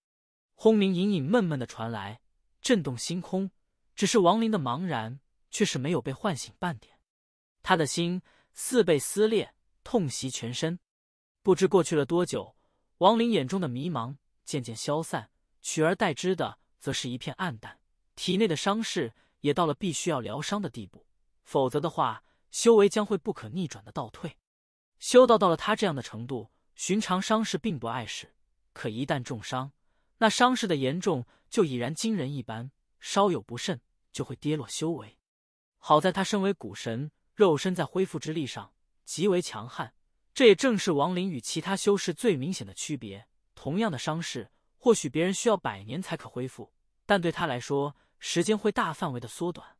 轰鸣隐隐闷闷的传来，震动星空。只是王林的茫然却是没有被唤醒半点，他的心似被撕裂，痛袭全身。不知过去了多久，王林眼中的迷茫渐渐消散，取而代之的则是一片暗淡。体内的伤势也到了必须要疗伤的地步，否则的话，修为将会不可逆转的倒退。修道到了他这样的程度，寻常伤势并不碍事，可一旦重伤，那伤势的严重就已然惊人一般，稍有不慎就会跌落修为。好在他身为古神，肉身在恢复之力上极为强悍，这也正是王林与其他修士最明显的区别。同样的伤势，或许别人需要百年才可恢复，但对他来说，时间会大范围的缩短。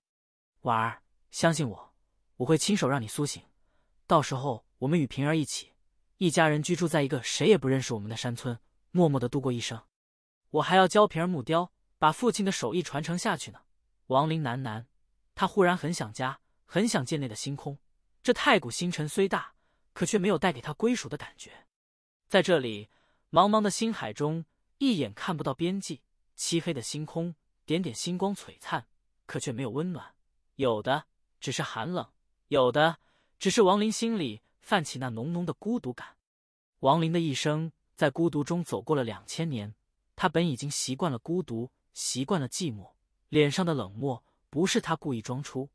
婉儿，相信我，我会亲手让你苏醒。到时候，我们与平儿一起，一家人居住在一个谁也不认识我们的山村，默默的度过一生。我还要教平儿木雕，把父亲的手艺传承下去呢。王林喃喃，他忽然很想家，很想界内的星空。这太古星辰虽大，可却没有带给他归属的感觉。在这里，茫茫的星海中，一眼看不到边际，漆黑的星空，点点星光璀璨，可却没有温暖，有的只是寒冷，有的只是王林心里泛起那浓浓的孤独感。王林的一生，在孤独中走过了两千年。他本已经习惯了孤独，习惯了寂寞，脸上的冷漠不是他故意装出，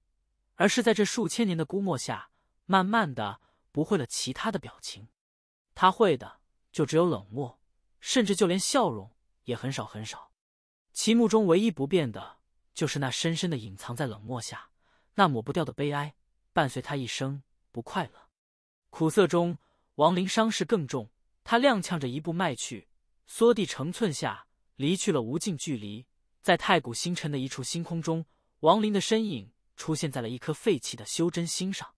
而是在这数千年的孤摸下，慢慢的不会了其他的表情，他会的就只有冷漠，甚至就连笑容也很少很少。其目中唯一不变的，就是那深深的隐藏在冷漠下那抹不掉的悲哀，伴随他一生不快乐。苦涩中，王林伤势更重，他踉跄着一步迈去。缩地成寸下，离去了无尽距离。在太古星辰的一处星空中，王林的身影出现在了一颗废弃的修真星上。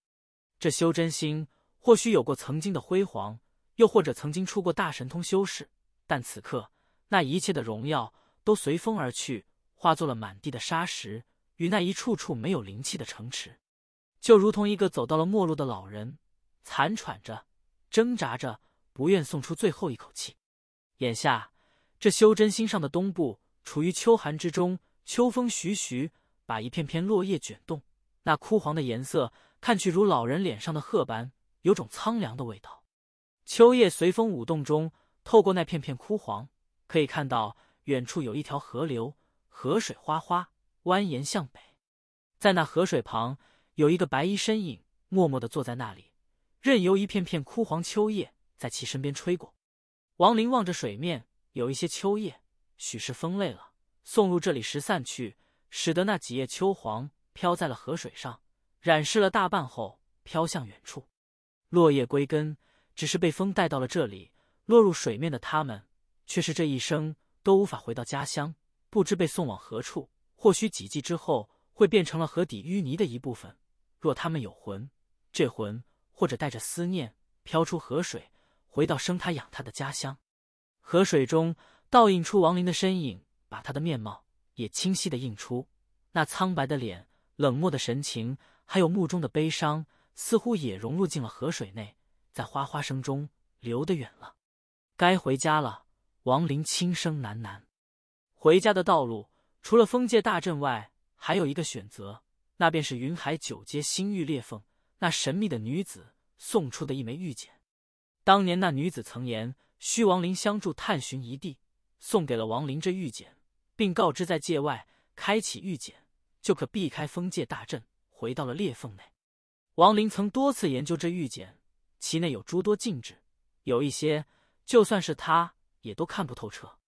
这修真星或许有过曾经的辉煌，又或者曾经出过大神通修士，但此刻，那一切的荣耀都随风而去，化作了满地的沙石与那一处处没有灵气的城池，就如同一个走到了末路的老人，残喘着，挣扎着，不愿送出最后一口气。眼下，这修真心上的东部处于秋寒之中，秋风徐徐，把一片片落叶卷动。那枯黄的颜色，看去如老人脸上的褐斑，有种苍凉的味道。秋叶随风舞动中，透过那片片枯黄，可以看到远处有一条河流，河水哗哗，蜿蜒向北。在那河水旁，有一个白衣身影，默默的坐在那里，任由一片片枯黄秋叶在其身边吹过。王林望着水面，有一些秋叶，许是风累了，送入这里时散去，使得那几叶秋黄飘在了河水上，染湿了大半后飘向远处。落叶归根，只是被风带到了这里，落入水面的他们，却是这一生都无法回到家乡，不知被送往何处。或许几季之后，会变成了河底淤泥的一部分。若他们有魂，这魂或者带着思念飘出河水。回到生他养他的家乡，河水中倒映出王林的身影，把他的面貌也清晰的映出。那苍白的脸，冷漠的神情，还有目中的悲伤，似乎也融入进了河水内，在哗哗声中流得远了。该回家了，王林轻声喃喃。回家的道路，除了封界大阵外，还有一个选择，那便是云海九阶星域裂缝。那神秘的女子送出的一枚玉简。当年那女子曾言，需王林相助探寻一地，送给了王林这玉简，并告知在界外开启玉简，就可避开封界大阵，回到了裂缝内。王林曾多次研究这玉简，其内有诸多禁制，有一些就算是他也都看不透彻。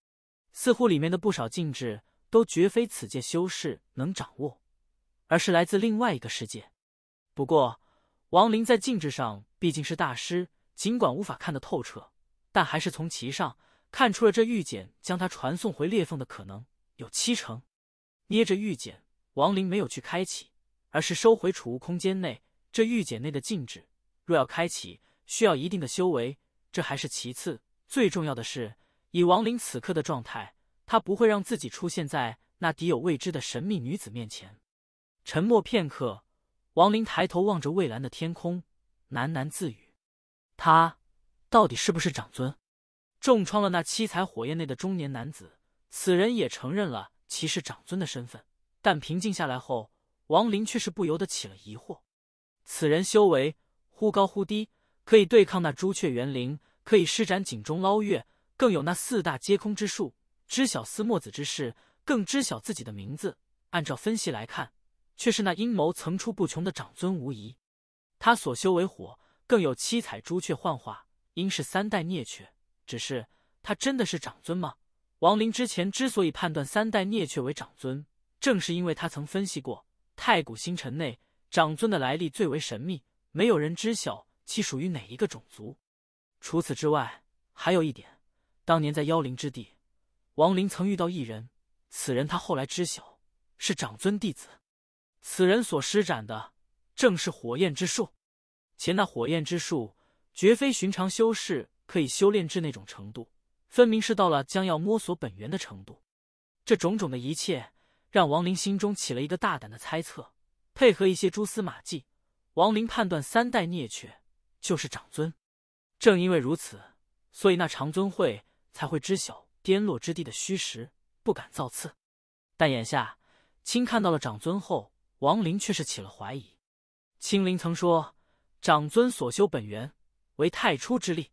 似乎里面的不少禁制都绝非此界修士能掌握，而是来自另外一个世界。不过，王林在禁制上毕竟是大师。尽管无法看得透彻，但还是从其上看出了这玉简将他传送回裂缝的可能有七成。捏着玉简，王林没有去开启，而是收回储物空间内。这玉简内的禁制，若要开启，需要一定的修为。这还是其次，最重要的是，以王林此刻的状态，他不会让自己出现在那敌有未知的神秘女子面前。沉默片刻，王林抬头望着蔚蓝的天空，喃喃自语。他到底是不是长尊？重创了那七彩火焰内的中年男子，此人也承认了其是长尊的身份。但平静下来后，王林却是不由得起了疑惑：此人修为忽高忽低，可以对抗那朱雀元灵，可以施展井中捞月，更有那四大皆空之术，知晓司墨子之事，更知晓自己的名字。按照分析来看，却是那阴谋层出不穷的长尊无疑。他所修为火。更有七彩朱雀幻化，应是三代孽雀。只是他真的是长尊吗？王林之前之所以判断三代孽雀为长尊，正是因为他曾分析过太古星辰内长尊的来历最为神秘，没有人知晓其属于哪一个种族。除此之外，还有一点，当年在妖灵之地，王林曾遇到一人，此人他后来知晓是长尊弟子，此人所施展的正是火焰之术。且那火焰之术绝非寻常修士可以修炼至那种程度，分明是到了将要摸索本源的程度。这种种的一切让王林心中起了一个大胆的猜测，配合一些蛛丝马迹，王林判断三代孽雀就是长尊。正因为如此，所以那长尊会才会知晓颠落之地的虚实，不敢造次。但眼下，亲看到了长尊后，王林却是起了怀疑。青灵曾说。长尊所修本源为太初之力，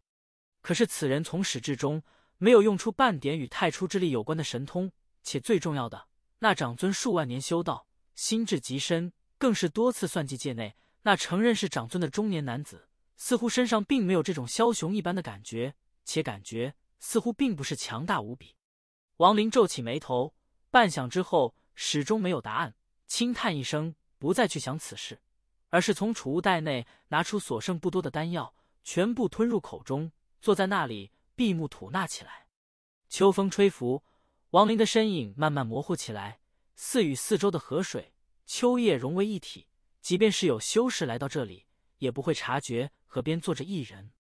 可是此人从始至终没有用出半点与太初之力有关的神通，且最重要的，那长尊数万年修道，心智极深，更是多次算计界内那承认是长尊的中年男子，似乎身上并没有这种枭雄一般的感觉，且感觉似乎并不是强大无比。王林皱起眉头，半晌之后始终没有答案，轻叹一声，不再去想此事。而是从储物袋内拿出所剩不多的丹药，全部吞入口中，坐在那里闭目吐纳起来。秋风吹拂，王林的身影慢慢模糊起来，似与四周的河水、秋叶融为一体。即便是有修士来到这里，也不会察觉河边坐着一人。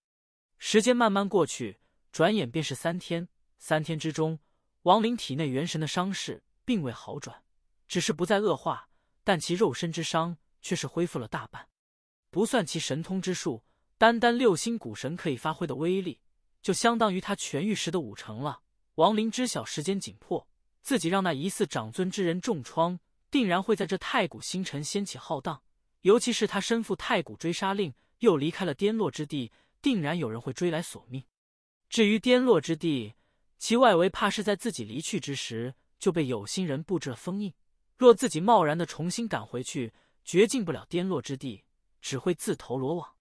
时间慢慢过去，转眼便是三天。三天之中，王林体内元神的伤势并未好转，只是不再恶化，但其肉身之伤。却是恢复了大半，不算其神通之术，单单六星古神可以发挥的威力，就相当于他痊愈时的五成了。王林知晓时间紧迫，自己让那疑似长尊之人重创，定然会在这太古星辰掀起浩荡。尤其是他身负太古追杀令，又离开了颠落之地，定然有人会追来索命。至于颠落之地，其外围怕是在自己离去之时就被有心人布置了封印。若自己贸然的重新赶回去，绝进不了跌落之地，只会自投罗网。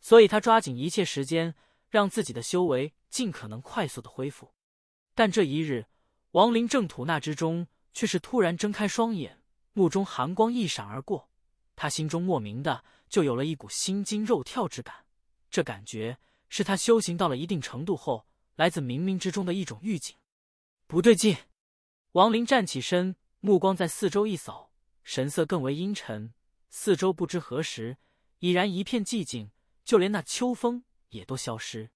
所以他抓紧一切时间，让自己的修为尽可能快速的恢复。但这一日，王林正吐纳之中，却是突然睁开双眼，目中寒光一闪而过。他心中莫名的就有了一股心惊肉跳之感，这感觉是他修行到了一定程度后，来自冥冥之中的一种预警。不对劲！王林站起身，目光在四周一扫。神色更为阴沉，四周不知何时已然一片寂静，就连那秋风也都消失。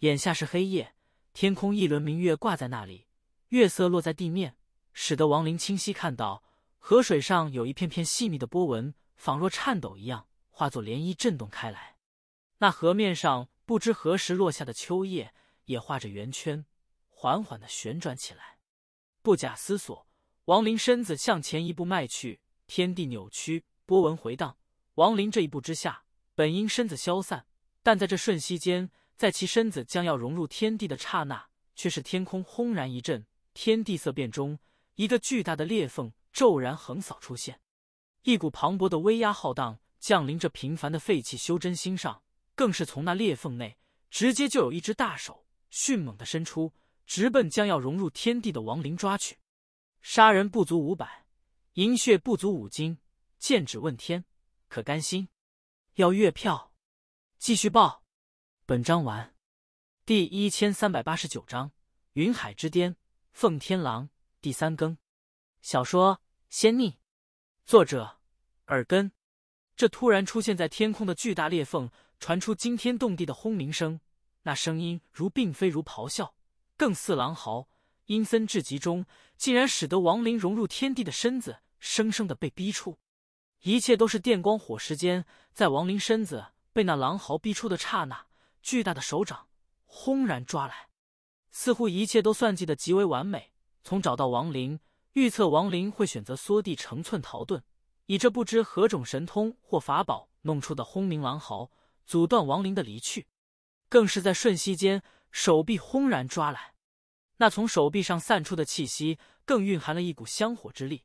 眼下是黑夜，天空一轮明月挂在那里，月色落在地面，使得王林清晰看到河水上有一片片细密的波纹，仿若颤抖一样，化作涟漪震动开来。那河面上不知何时落下的秋叶也画着圆圈，缓缓的旋转起来。不假思索。王林身子向前一步迈去，天地扭曲，波纹回荡。王林这一步之下，本应身子消散，但在这瞬息间，在其身子将要融入天地的刹那，却是天空轰然一震，天地色变中，一个巨大的裂缝骤然横扫出现，一股磅礴的威压浩荡降临这平凡的废弃修真星上，更是从那裂缝内直接就有一只大手迅猛的伸出，直奔将要融入天地的王林抓去。杀人不足五百，银血不足五斤，剑指问天，可甘心？要月票，继续爆！本章完。第一千三百八十九章：云海之巅，奉天狼第三更。小说《仙逆》，作者：耳根。这突然出现在天空的巨大裂缝，传出惊天动地的轰鸣声，那声音如并非如咆哮，更似狼嚎。阴森至极中，竟然使得亡灵融入天地的身子，生生的被逼出。一切都是电光火石间，在亡灵身子被那狼嚎逼出的刹那，巨大的手掌轰然抓来。似乎一切都算计的极为完美，从找到亡灵，预测亡灵会选择缩地成寸逃遁，以这不知何种神通或法宝弄出的轰鸣狼嚎，阻断亡灵的离去，更是在瞬息间，手臂轰然抓来。那从手臂上散出的气息，更蕴含了一股香火之力。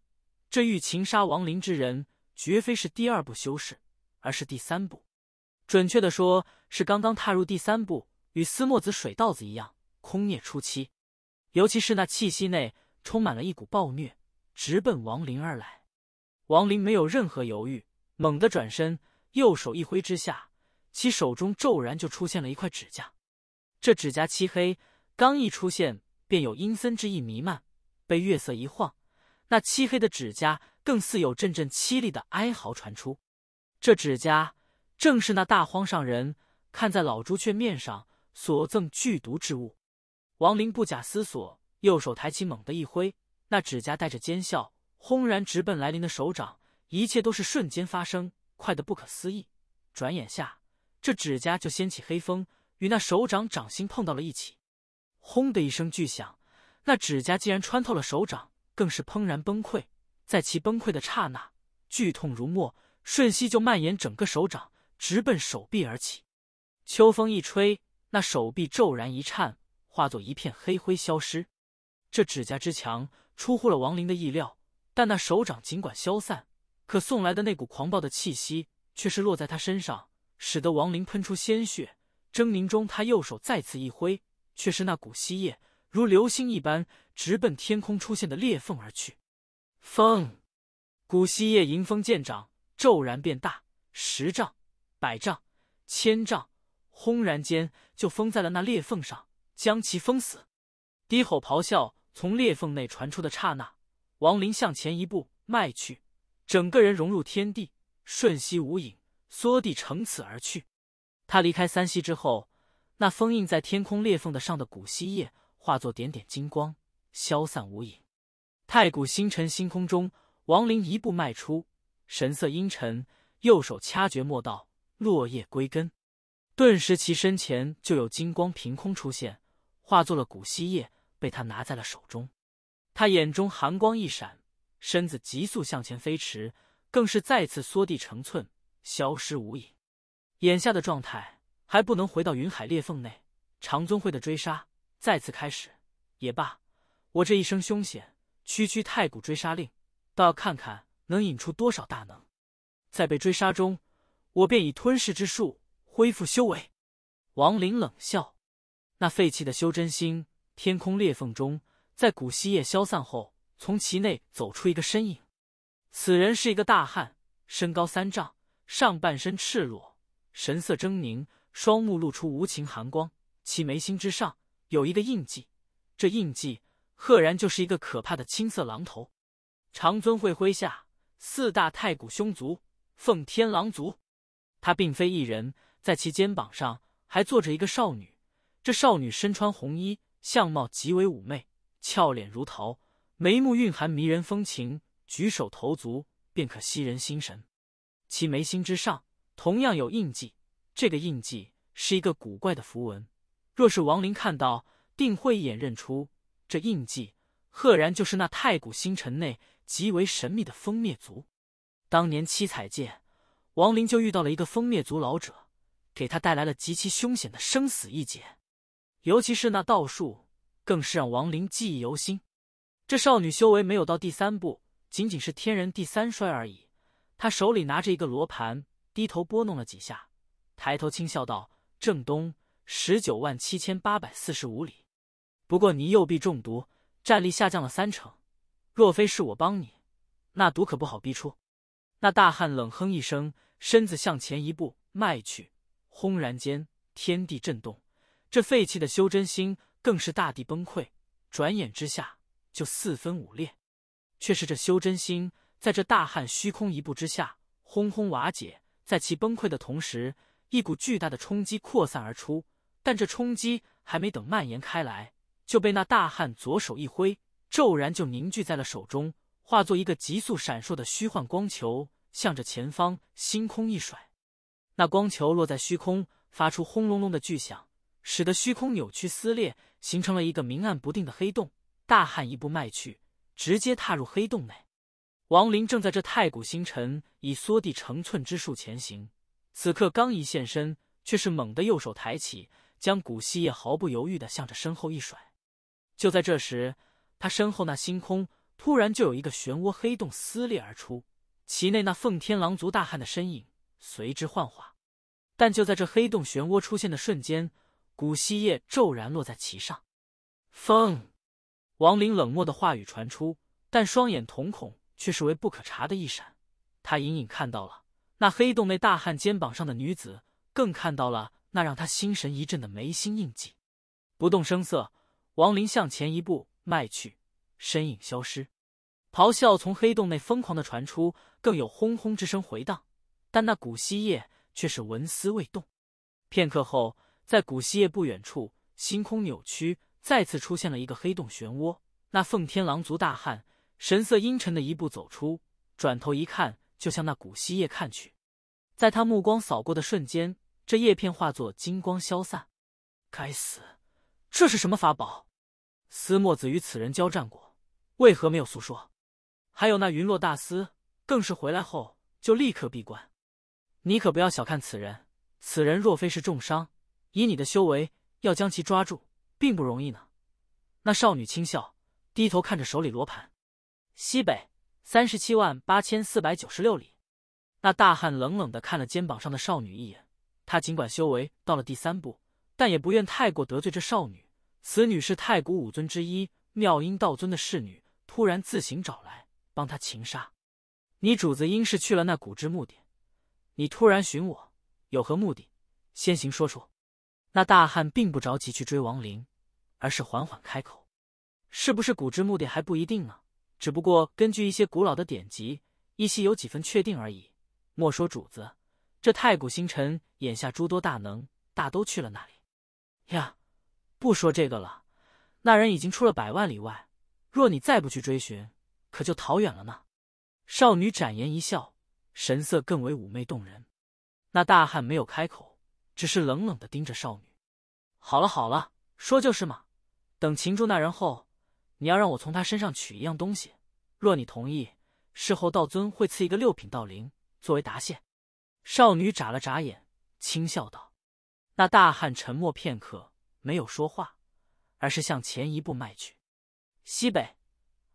这欲擒杀王林之人，绝非是第二步修士，而是第三步。准确的说，是刚刚踏入第三步，与司墨子、水道子一样，空孽初期。尤其是那气息内，充满了一股暴虐，直奔王林而来。王林没有任何犹豫，猛地转身，右手一挥之下，其手中骤然就出现了一块指甲。这指甲漆黑，刚一出现。便有阴森之意弥漫，被月色一晃，那漆黑的指甲更似有阵阵凄厉的哀嚎传出。这指甲正是那大荒上人看在老朱雀面上所赠剧毒之物。王林不假思索，右手抬起，猛地一挥，那指甲带着尖笑，轰然直奔来临的手掌。一切都是瞬间发生，快得不可思议。转眼下，这指甲就掀起黑风，与那手掌掌心碰到了一起。轰的一声巨响，那指甲竟然穿透了手掌，更是砰然崩溃。在其崩溃的刹那，剧痛如墨，瞬息就蔓延整个手掌，直奔手臂而起。秋风一吹，那手臂骤然一颤，化作一片黑灰消失。这指甲之强，出乎了王林的意料。但那手掌尽管消散，可送来的那股狂暴的气息却是落在他身上，使得王林喷出鲜血。狰狞中，他右手再次一挥。却是那古息叶如流星一般直奔天空出现的裂缝而去。风，古西叶迎风见长，骤然变大，十丈、百丈、千丈，轰然间就封在了那裂缝上，将其封死。低吼咆哮从裂缝内传出的刹那，王林向前一步迈去，整个人融入天地，瞬息无影，缩地成此而去。他离开三息之后。那封印在天空裂缝的上的古稀叶，化作点点金光，消散无影。太古星辰星空中，王林一步迈出，神色阴沉，右手掐诀，默道：“落叶归根。”顿时，其身前就有金光凭空出现，化作了古稀叶，被他拿在了手中。他眼中寒光一闪，身子急速向前飞驰，更是再次缩地成寸，消失无影。眼下的状态。还不能回到云海裂缝内，长尊会的追杀再次开始。也罢，我这一生凶险，区区太古追杀令，倒要看看能引出多少大能。在被追杀中，我便以吞噬之术恢复修为。王林冷笑。那废弃的修真星天空裂缝中，在古稀叶消散后，从其内走出一个身影。此人是一个大汉，身高三丈，上半身赤裸，神色狰狞。双目露出无情寒光，其眉心之上有一个印记，这印记赫然就是一个可怕的青色狼头。长尊会麾下四大太古凶族，奉天狼族。他并非一人，在其肩膀上还坐着一个少女。这少女身穿红衣，相貌极为妩媚，俏脸如桃，眉目蕴含迷人风情，举手投足便可吸人心神。其眉心之上同样有印记。这个印记是一个古怪的符文，若是王林看到，定会一眼认出。这印记赫然就是那太古星辰内极为神秘的风灭族。当年七彩界，王林就遇到了一个风灭族老者，给他带来了极其凶险的生死一劫。尤其是那道术，更是让王林记忆犹新。这少女修为没有到第三步，仅仅是天人第三衰而已。她手里拿着一个罗盘，低头拨弄了几下。抬头轻笑道：“正东十九万七千八百四十五里，不过你右臂中毒，战力下降了三成。若非是我帮你，那毒可不好逼出。”那大汉冷哼一声，身子向前一步迈去，轰然间天地震动，这废弃的修真心更是大地崩溃，转眼之下就四分五裂。却是这修真心在这大汉虚空一步之下轰轰瓦解，在其崩溃的同时。一股巨大的冲击扩散而出，但这冲击还没等蔓延开来，就被那大汉左手一挥，骤然就凝聚在了手中，化作一个急速闪烁的虚幻光球，向着前方星空一甩。那光球落在虚空，发出轰隆隆的巨响，使得虚空扭曲撕裂，形成了一个明暗不定的黑洞。大汉一步迈去，直接踏入黑洞内。王林正在这太古星辰以缩地成寸之术前行。此刻刚一现身，却是猛地右手抬起，将古希叶毫不犹豫的向着身后一甩。就在这时，他身后那星空突然就有一个漩涡黑洞撕裂而出，其内那奉天狼族大汉的身影随之幻化。但就在这黑洞漩涡出现的瞬间，古希叶骤然落在其上。风，王林冷漠的话语传出，但双眼瞳孔却是为不可察的一闪，他隐隐看到了。那黑洞内大汉肩膀上的女子更看到了那让他心神一震的眉心印记，不动声色，王林向前一步迈去，身影消失。咆哮从黑洞内疯狂的传出，更有轰轰之声回荡，但那古西夜却是纹丝未动。片刻后，在古西夜不远处，星空扭曲，再次出现了一个黑洞漩涡。那奉天狼族大汉神色阴沉的一步走出，转头一看。就向那古稀叶看去，在他目光扫过的瞬间，这叶片化作金光消散。该死，这是什么法宝？司墨子与此人交战过，为何没有诉说？还有那云落大师，更是回来后就立刻闭关。你可不要小看此人，此人若非是重伤，以你的修为要将其抓住，并不容易呢。那少女轻笑，低头看着手里罗盘，西北。三十七万八千四百九十六里。那大汉冷冷的看了肩膀上的少女一眼，他尽管修为到了第三步，但也不愿太过得罪这少女。此女是太古五尊之一妙音道尊的侍女，突然自行找来，帮她擒杀。你主子应是去了那古之墓地，你突然寻我，有何目的？先行说出。那大汉并不着急去追王林，而是缓缓开口：“是不是古之墓地还不一定呢？”只不过根据一些古老的典籍，依稀有几分确定而已。莫说主子，这太古星辰眼下诸多大能，大都去了那里。呀，不说这个了。那人已经出了百万里外，若你再不去追寻，可就逃远了呢。少女展颜一笑，神色更为妩媚动人。那大汉没有开口，只是冷冷的盯着少女。好了好了，说就是嘛。等擒住那人后。你要让我从他身上取一样东西，若你同意，事后道尊会赐一个六品道灵作为答谢。少女眨了眨眼，轻笑道。那大汉沉默片刻，没有说话，而是向前一步迈去。西北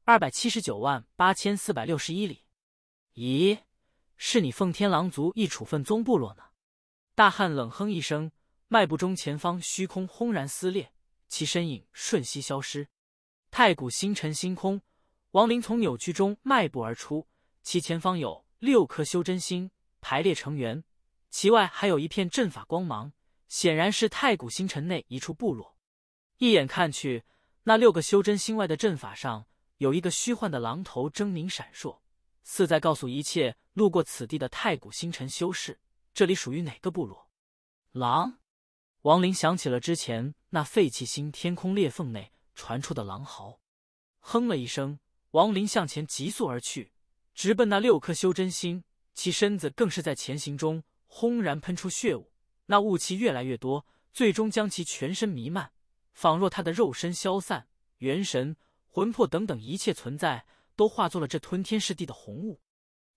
二百七十九万八千四百六十一里。咦，是你奉天狼族一处分宗部落呢？大汉冷哼一声，迈步中，前方虚空轰然撕裂，其身影瞬息消失。太古星辰星空，王林从扭曲中迈步而出，其前方有六颗修真星排列成圆，其外还有一片阵法光芒，显然是太古星辰内一处部落。一眼看去，那六个修真星外的阵法上有一个虚幻的狼头狰狞闪烁，似在告诉一切路过此地的太古星辰修士，这里属于哪个部落？狼。王林想起了之前那废弃星天空裂缝内。传出的狼嚎，哼了一声，王林向前急速而去，直奔那六颗修真星。其身子更是在前行中轰然喷出血雾，那雾气越来越多，最终将其全身弥漫，仿若他的肉身消散，元神、魂魄等等一切存在都化作了这吞天噬地的红雾。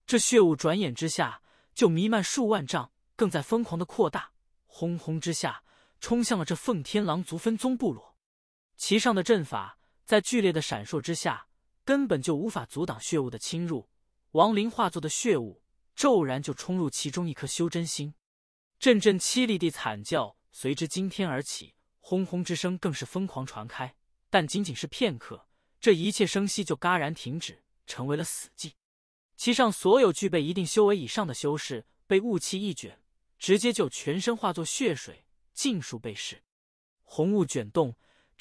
这血雾转眼之下就弥漫数万丈，更在疯狂的扩大，轰轰之下冲向了这奉天狼族分宗部落。其上的阵法在剧烈的闪烁之下，根本就无法阻挡血雾的侵入。亡灵化作的血雾骤然就冲入其中一颗修真心，阵阵凄厉的惨叫随之惊天而起，轰轰之声更是疯狂传开。但仅仅是片刻，这一切声息就嘎然停止，成为了死寂。其上所有具备一定修为以上的修士被雾气一卷，直接就全身化作血水，尽数被噬。红雾卷动。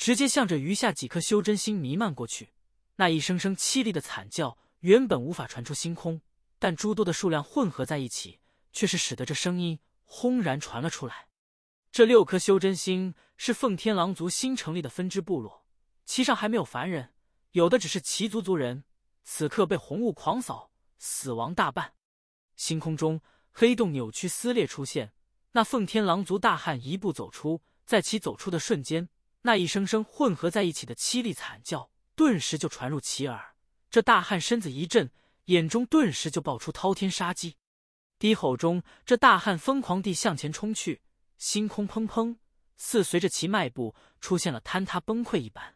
直接向着余下几颗修真星弥漫过去，那一声声凄厉的惨叫原本无法传出星空，但诸多的数量混合在一起，却是使得这声音轰然传了出来。这六颗修真星是奉天狼族新成立的分支部落，其上还没有凡人，有的只是其族族人。此刻被红雾狂扫，死亡大半。星空中黑洞扭曲撕裂出现，那奉天狼族大汉一步走出，在其走出的瞬间。那一声声混合在一起的凄厉惨叫，顿时就传入其耳。这大汉身子一震，眼中顿时就爆出滔天杀机，低吼中，这大汉疯狂地向前冲去。星空砰砰，似随着其迈步出现了坍塌崩溃一般。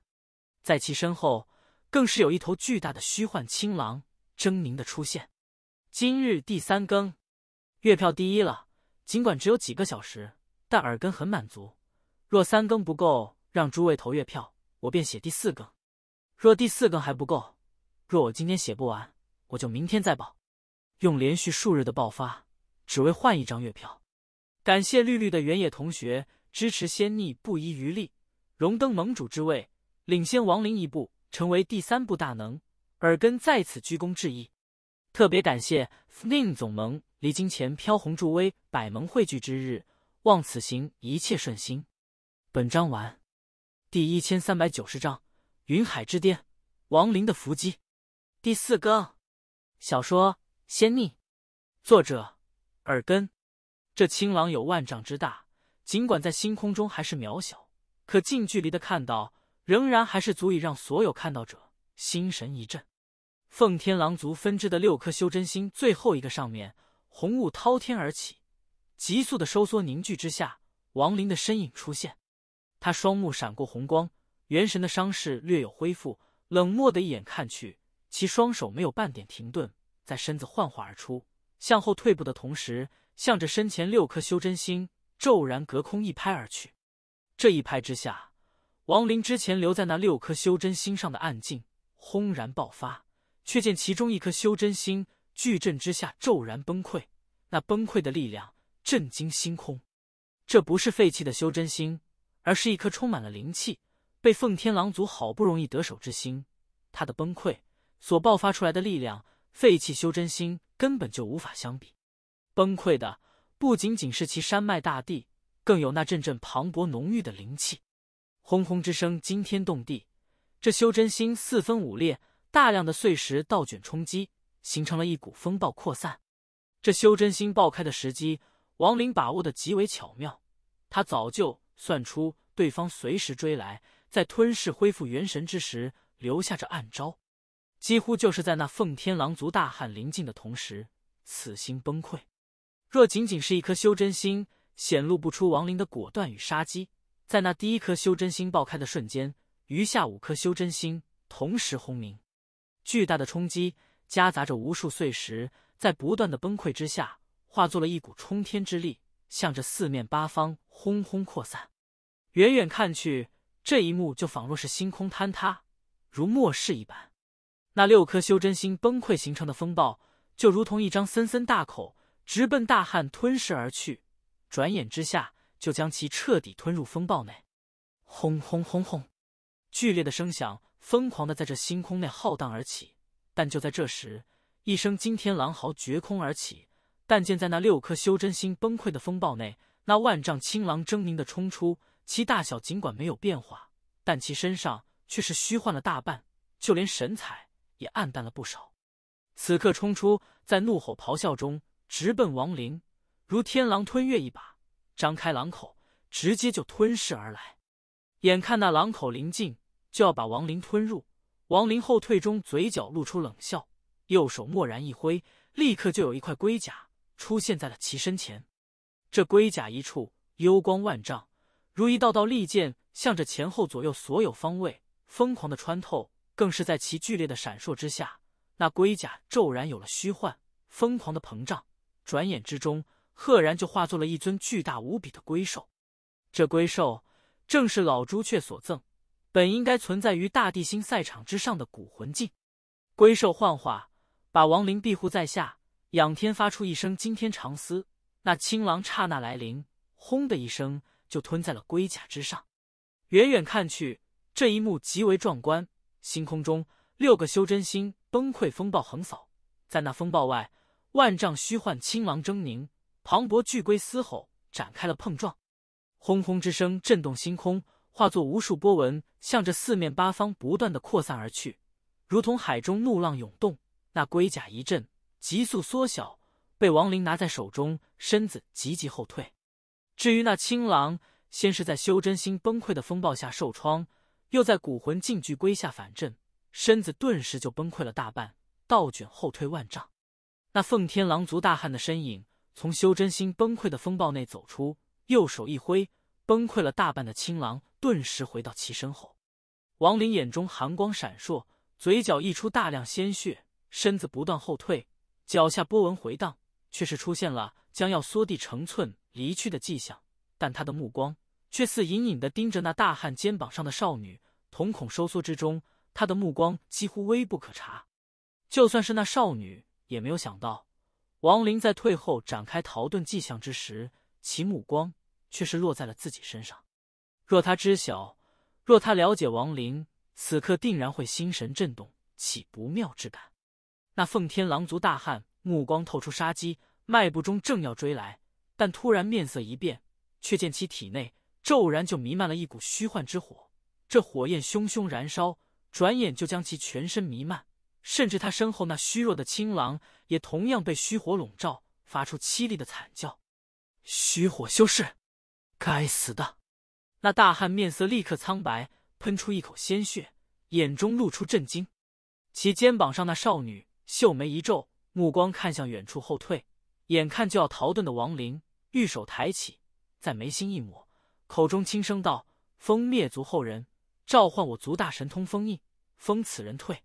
在其身后，更是有一头巨大的虚幻青狼狰狞的出现。今日第三更，月票第一了。尽管只有几个小时，但耳根很满足。若三更不够。让诸位投月票，我便写第四更。若第四更还不够，若我今天写不完，我就明天再报。用连续数日的爆发，只为换一张月票。感谢绿绿的原野同学支持，仙逆不遗余力，荣登盟主之位，领先王林一步，成为第三步大能。耳根在此鞠躬致意，特别感谢 f n i n 总盟离京前飘红助威，百盟汇聚之日，望此行一切顺心。本章完。第一千三百九十章云海之巅，亡灵的伏击。第四更。小说《仙逆》，作者：耳根。这青狼有万丈之大，尽管在星空中还是渺小，可近距离的看到，仍然还是足以让所有看到者心神一震。奉天狼族分支的六颗修真星最后一个上面红雾滔天而起，急速的收缩凝聚之下，亡灵的身影出现。他双目闪过红光，元神的伤势略有恢复。冷漠的一眼看去，其双手没有半点停顿，在身子幻化而出，向后退步的同时，向着身前六颗修真星骤然隔空一拍而去。这一拍之下，王林之前留在那六颗修真星上的暗劲轰然爆发，却见其中一颗修真星巨震之下骤然崩溃，那崩溃的力量震惊星空。这不是废弃的修真星。而是一颗充满了灵气、被奉天狼族好不容易得手之心。他的崩溃所爆发出来的力量，废弃修真心根本就无法相比。崩溃的不仅仅是其山脉大地，更有那阵阵磅礴浓郁的灵气，轰轰之声惊天动地。这修真心四分五裂，大量的碎石倒卷冲击，形成了一股风暴扩散。这修真心爆开的时机，王林把握的极为巧妙，他早就。算出对方随时追来，在吞噬恢复元神之时留下这暗招，几乎就是在那奉天狼族大汉临近的同时，此心崩溃。若仅仅是一颗修真心，显露不出亡灵的果断与杀机。在那第一颗修真心爆开的瞬间，余下五颗修真心同时轰鸣，巨大的冲击夹杂着无数碎石，在不断的崩溃之下，化作了一股冲天之力。向着四面八方轰轰扩散，远远看去，这一幕就仿若是星空坍塌，如末世一般。那六颗修真星崩溃形成的风暴，就如同一张森森大口，直奔大汉吞噬而去。转眼之下，就将其彻底吞入风暴内。轰轰轰轰！剧烈的声响疯狂的在这星空内浩荡而起。但就在这时，一声惊天狼嚎绝空而起。但见在那六颗修真心崩溃的风暴内，那万丈青狼狰狞的冲出，其大小尽管没有变化，但其身上却是虚幻了大半，就连神采也暗淡了不少。此刻冲出，在怒吼咆哮中直奔王灵，如天狼吞月一般，张开狼口，直接就吞噬而来。眼看那狼口临近，就要把王灵吞入，王灵后退中嘴角露出冷笑，右手蓦然一挥，立刻就有一块龟甲。出现在了其身前，这龟甲一处幽光万丈，如一道道利剑，向着前后左右所有方位疯狂的穿透。更是在其剧烈的闪烁之下，那龟甲骤然有了虚幻，疯狂的膨胀，转眼之中，赫然就化作了一尊巨大无比的龟兽。这龟兽正是老朱雀所赠，本应该存在于大地星赛场之上的古魂镜。龟兽幻化，把亡灵庇护在下。仰天发出一声惊天长嘶，那青狼刹那来临，轰的一声就吞在了龟甲之上。远远看去，这一幕极为壮观。星空中六个修真星崩溃，风暴横扫。在那风暴外，万丈虚幻青狼狰狞，磅礴巨龟嘶吼，展开了碰撞。轰轰之声震动星空，化作无数波纹，向着四面八方不断的扩散而去，如同海中怒浪涌动。那龟甲一震。急速缩小，被王林拿在手中，身子急急后退。至于那青狼，先是在修真心崩溃的风暴下受创，又在古魂禁具归下反震，身子顿时就崩溃了大半，倒卷后退万丈。那奉天狼族大汉的身影从修真心崩溃的风暴内走出，右手一挥，崩溃了大半的青狼顿时回到其身后。王林眼中寒光闪烁，嘴角溢出大量鲜血，身子不断后退。脚下波纹回荡，却是出现了将要缩地成寸离去的迹象。但他的目光却似隐隐的盯着那大汉肩膀上的少女，瞳孔收缩之中，他的目光几乎微不可察。就算是那少女，也没有想到王林在退后展开逃遁迹象之时，其目光却是落在了自己身上。若他知晓，若他了解王林，此刻定然会心神震动，起不妙之感。那奉天狼族大汉目光透出杀机，迈步中正要追来，但突然面色一变，却见其体内骤然就弥漫了一股虚幻之火，这火焰熊熊燃烧，转眼就将其全身弥漫，甚至他身后那虚弱的青狼也同样被虚火笼罩，发出凄厉的惨叫。虚火修士，该死的！那大汉面色立刻苍白，喷出一口鲜血，眼中露出震惊。其肩膀上那少女。秀眉一皱，目光看向远处后退，眼看就要逃遁的王林，玉手抬起，在眉心一抹，口中轻声道：“封灭族后人，召唤我族大神通封印，封此人退。”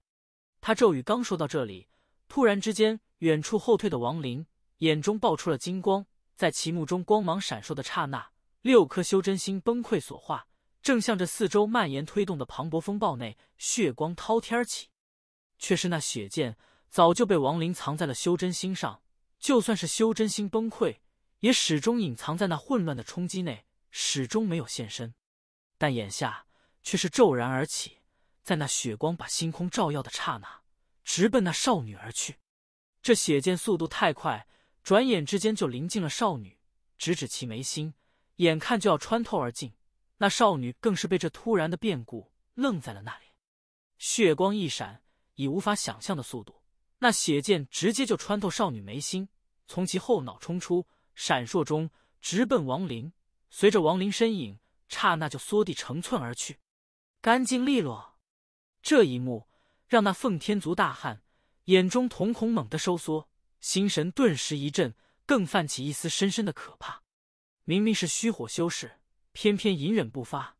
他咒语刚说到这里，突然之间，远处后退的王林眼中爆出了金光，在其目中光芒闪烁的刹那，六颗修真心崩溃所化，正向着四周蔓延推动的磅礴风暴内，血光滔天起，却是那血剑。早就被王林藏在了修真心上，就算是修真心崩溃，也始终隐藏在那混乱的冲击内，始终没有现身。但眼下却是骤然而起，在那血光把星空照耀的刹那，直奔那少女而去。这血剑速度太快，转眼之间就临近了少女，直指其眉心，眼看就要穿透而进。那少女更是被这突然的变故愣在了那里。血光一闪，以无法想象的速度。那血剑直接就穿透少女眉心，从其后脑冲出，闪烁中直奔王林。随着王林身影，刹那就缩地成寸而去，干净利落。这一幕让那奉天族大汉眼中瞳孔猛地收缩，心神顿时一震，更泛起一丝深深的可怕。明明是虚火修士，偏偏隐忍不发，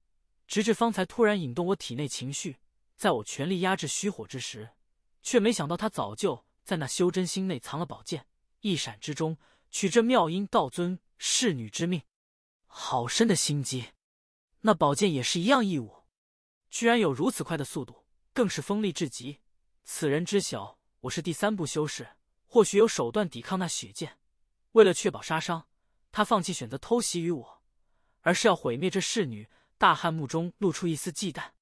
直至方才突然引动我体内情绪，在我全力压制虚火之时。却没想到，他早就在那修真心内藏了宝剑，一闪之中取这妙音道尊侍女之命。好深的心机！那宝剑也是一样异物，居然有如此快的速度，更是锋利至极。此人知晓我是第三步修士，或许有手段抵抗那血剑。为了确保杀伤，他放弃选择偷袭于我，而是要毁灭这侍女。大汉目中露出一丝忌惮，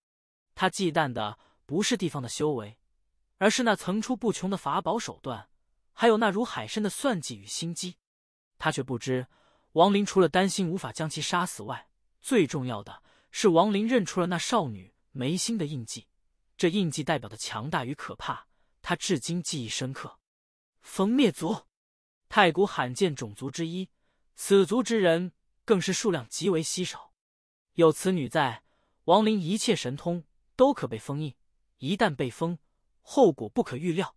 他忌惮的不是地方的修为。而是那层出不穷的法宝手段，还有那如海深的算计与心机，他却不知。王林除了担心无法将其杀死外，最重要的是王林认出了那少女眉心的印记，这印记代表的强大与可怕，他至今记忆深刻。封灭族，太古罕见种族之一，此族之人更是数量极为稀少。有此女在，王林一切神通都可被封印，一旦被封。后果不可预料，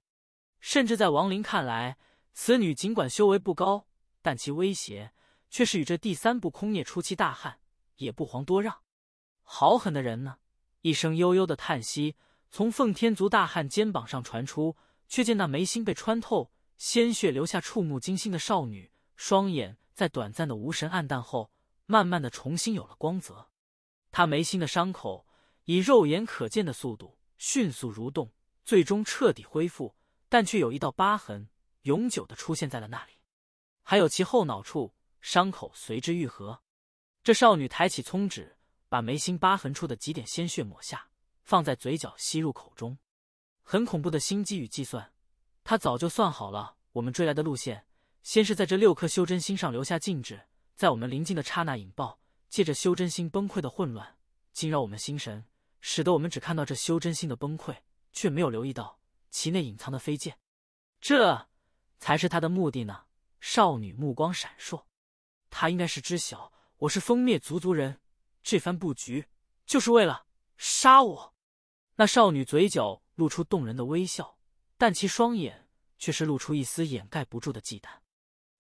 甚至在王林看来，此女尽管修为不高，但其威胁却是与这第三部空孽初期大汉也不遑多让。好狠的人呢！一声悠悠的叹息从奉天族大汉肩膀上传出，却见那眉心被穿透，鲜血流下，触目惊心的少女双眼在短暂的无神暗淡后，慢慢的重新有了光泽。她眉心的伤口以肉眼可见的速度迅速蠕动。最终彻底恢复，但却有一道疤痕永久的出现在了那里，还有其后脑处伤口随之愈合。这少女抬起葱指，把眉心疤痕处的几点鲜血抹下，放在嘴角吸入口中。很恐怖的心机与计算，她早就算好了我们追来的路线。先是在这六颗修真心上留下禁制，在我们临近的刹那引爆，借着修真心崩溃的混乱，惊扰我们心神，使得我们只看到这修真心的崩溃。却没有留意到其内隐藏的飞剑，这才是他的目的呢。少女目光闪烁，他应该是知晓我是风灭族族人，这番布局就是为了杀我。那少女嘴角露出动人的微笑，但其双眼却是露出一丝掩盖不住的忌惮。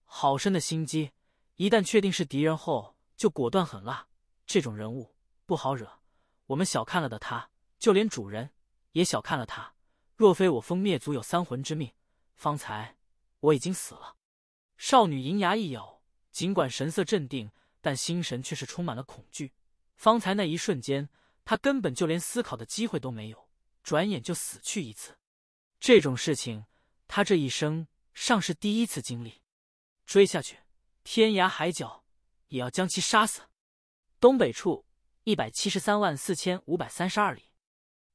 好深的心机，一旦确定是敌人后，就果断狠辣。这种人物不好惹，我们小看了的他，就连主人。也小看了他。若非我封灭族有三魂之命，方才我已经死了。少女银牙一咬，尽管神色镇定，但心神却是充满了恐惧。方才那一瞬间，她根本就连思考的机会都没有，转眼就死去一次。这种事情，她这一生尚是第一次经历。追下去，天涯海角，也要将其杀死。东北处，一百七十三万四千五百三十二里。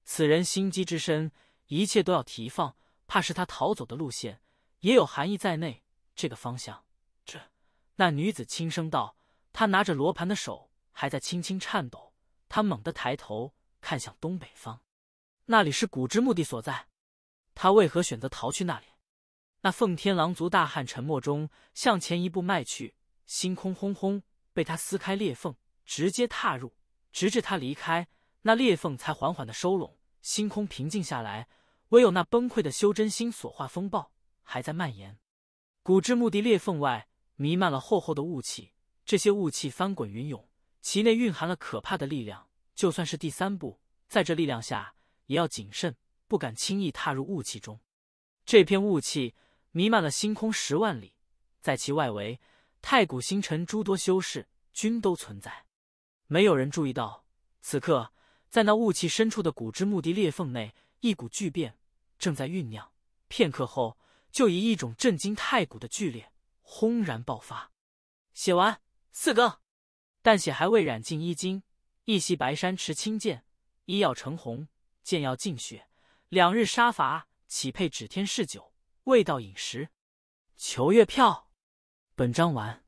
此人心机之深，一切都要提防。怕是他逃走的路线也有含义在内。这个方向，这……那女子轻声道：“她拿着罗盘的手还在轻轻颤抖。”她猛地抬头看向东北方，那里是古之墓地所在。他为何选择逃去那里？那奉天狼族大汉沉默中向前一步迈去，星空轰轰，被他撕开裂缝，直接踏入，直至他离开，那裂缝才缓缓的收拢。星空平静下来，唯有那崩溃的修真心所化风暴还在蔓延。古之墓地裂缝外弥漫了厚厚的雾气，这些雾气翻滚云涌，其内蕴含了可怕的力量。就算是第三步，在这力量下也要谨慎，不敢轻易踏入雾气中。这片雾气弥漫了星空十万里，在其外围，太古星辰诸多修士均都存在，没有人注意到此刻。在那雾气深处的古之墓地裂缝内，一股巨变正在酝酿。片刻后，就以一种震惊太古的剧烈轰然爆发。写完四更，但血还未染尽衣襟。一袭白衫，持青剑，衣要成红，剑要尽血。两日杀伐，岂配指天嗜酒？未到饮食，求月票。本章完。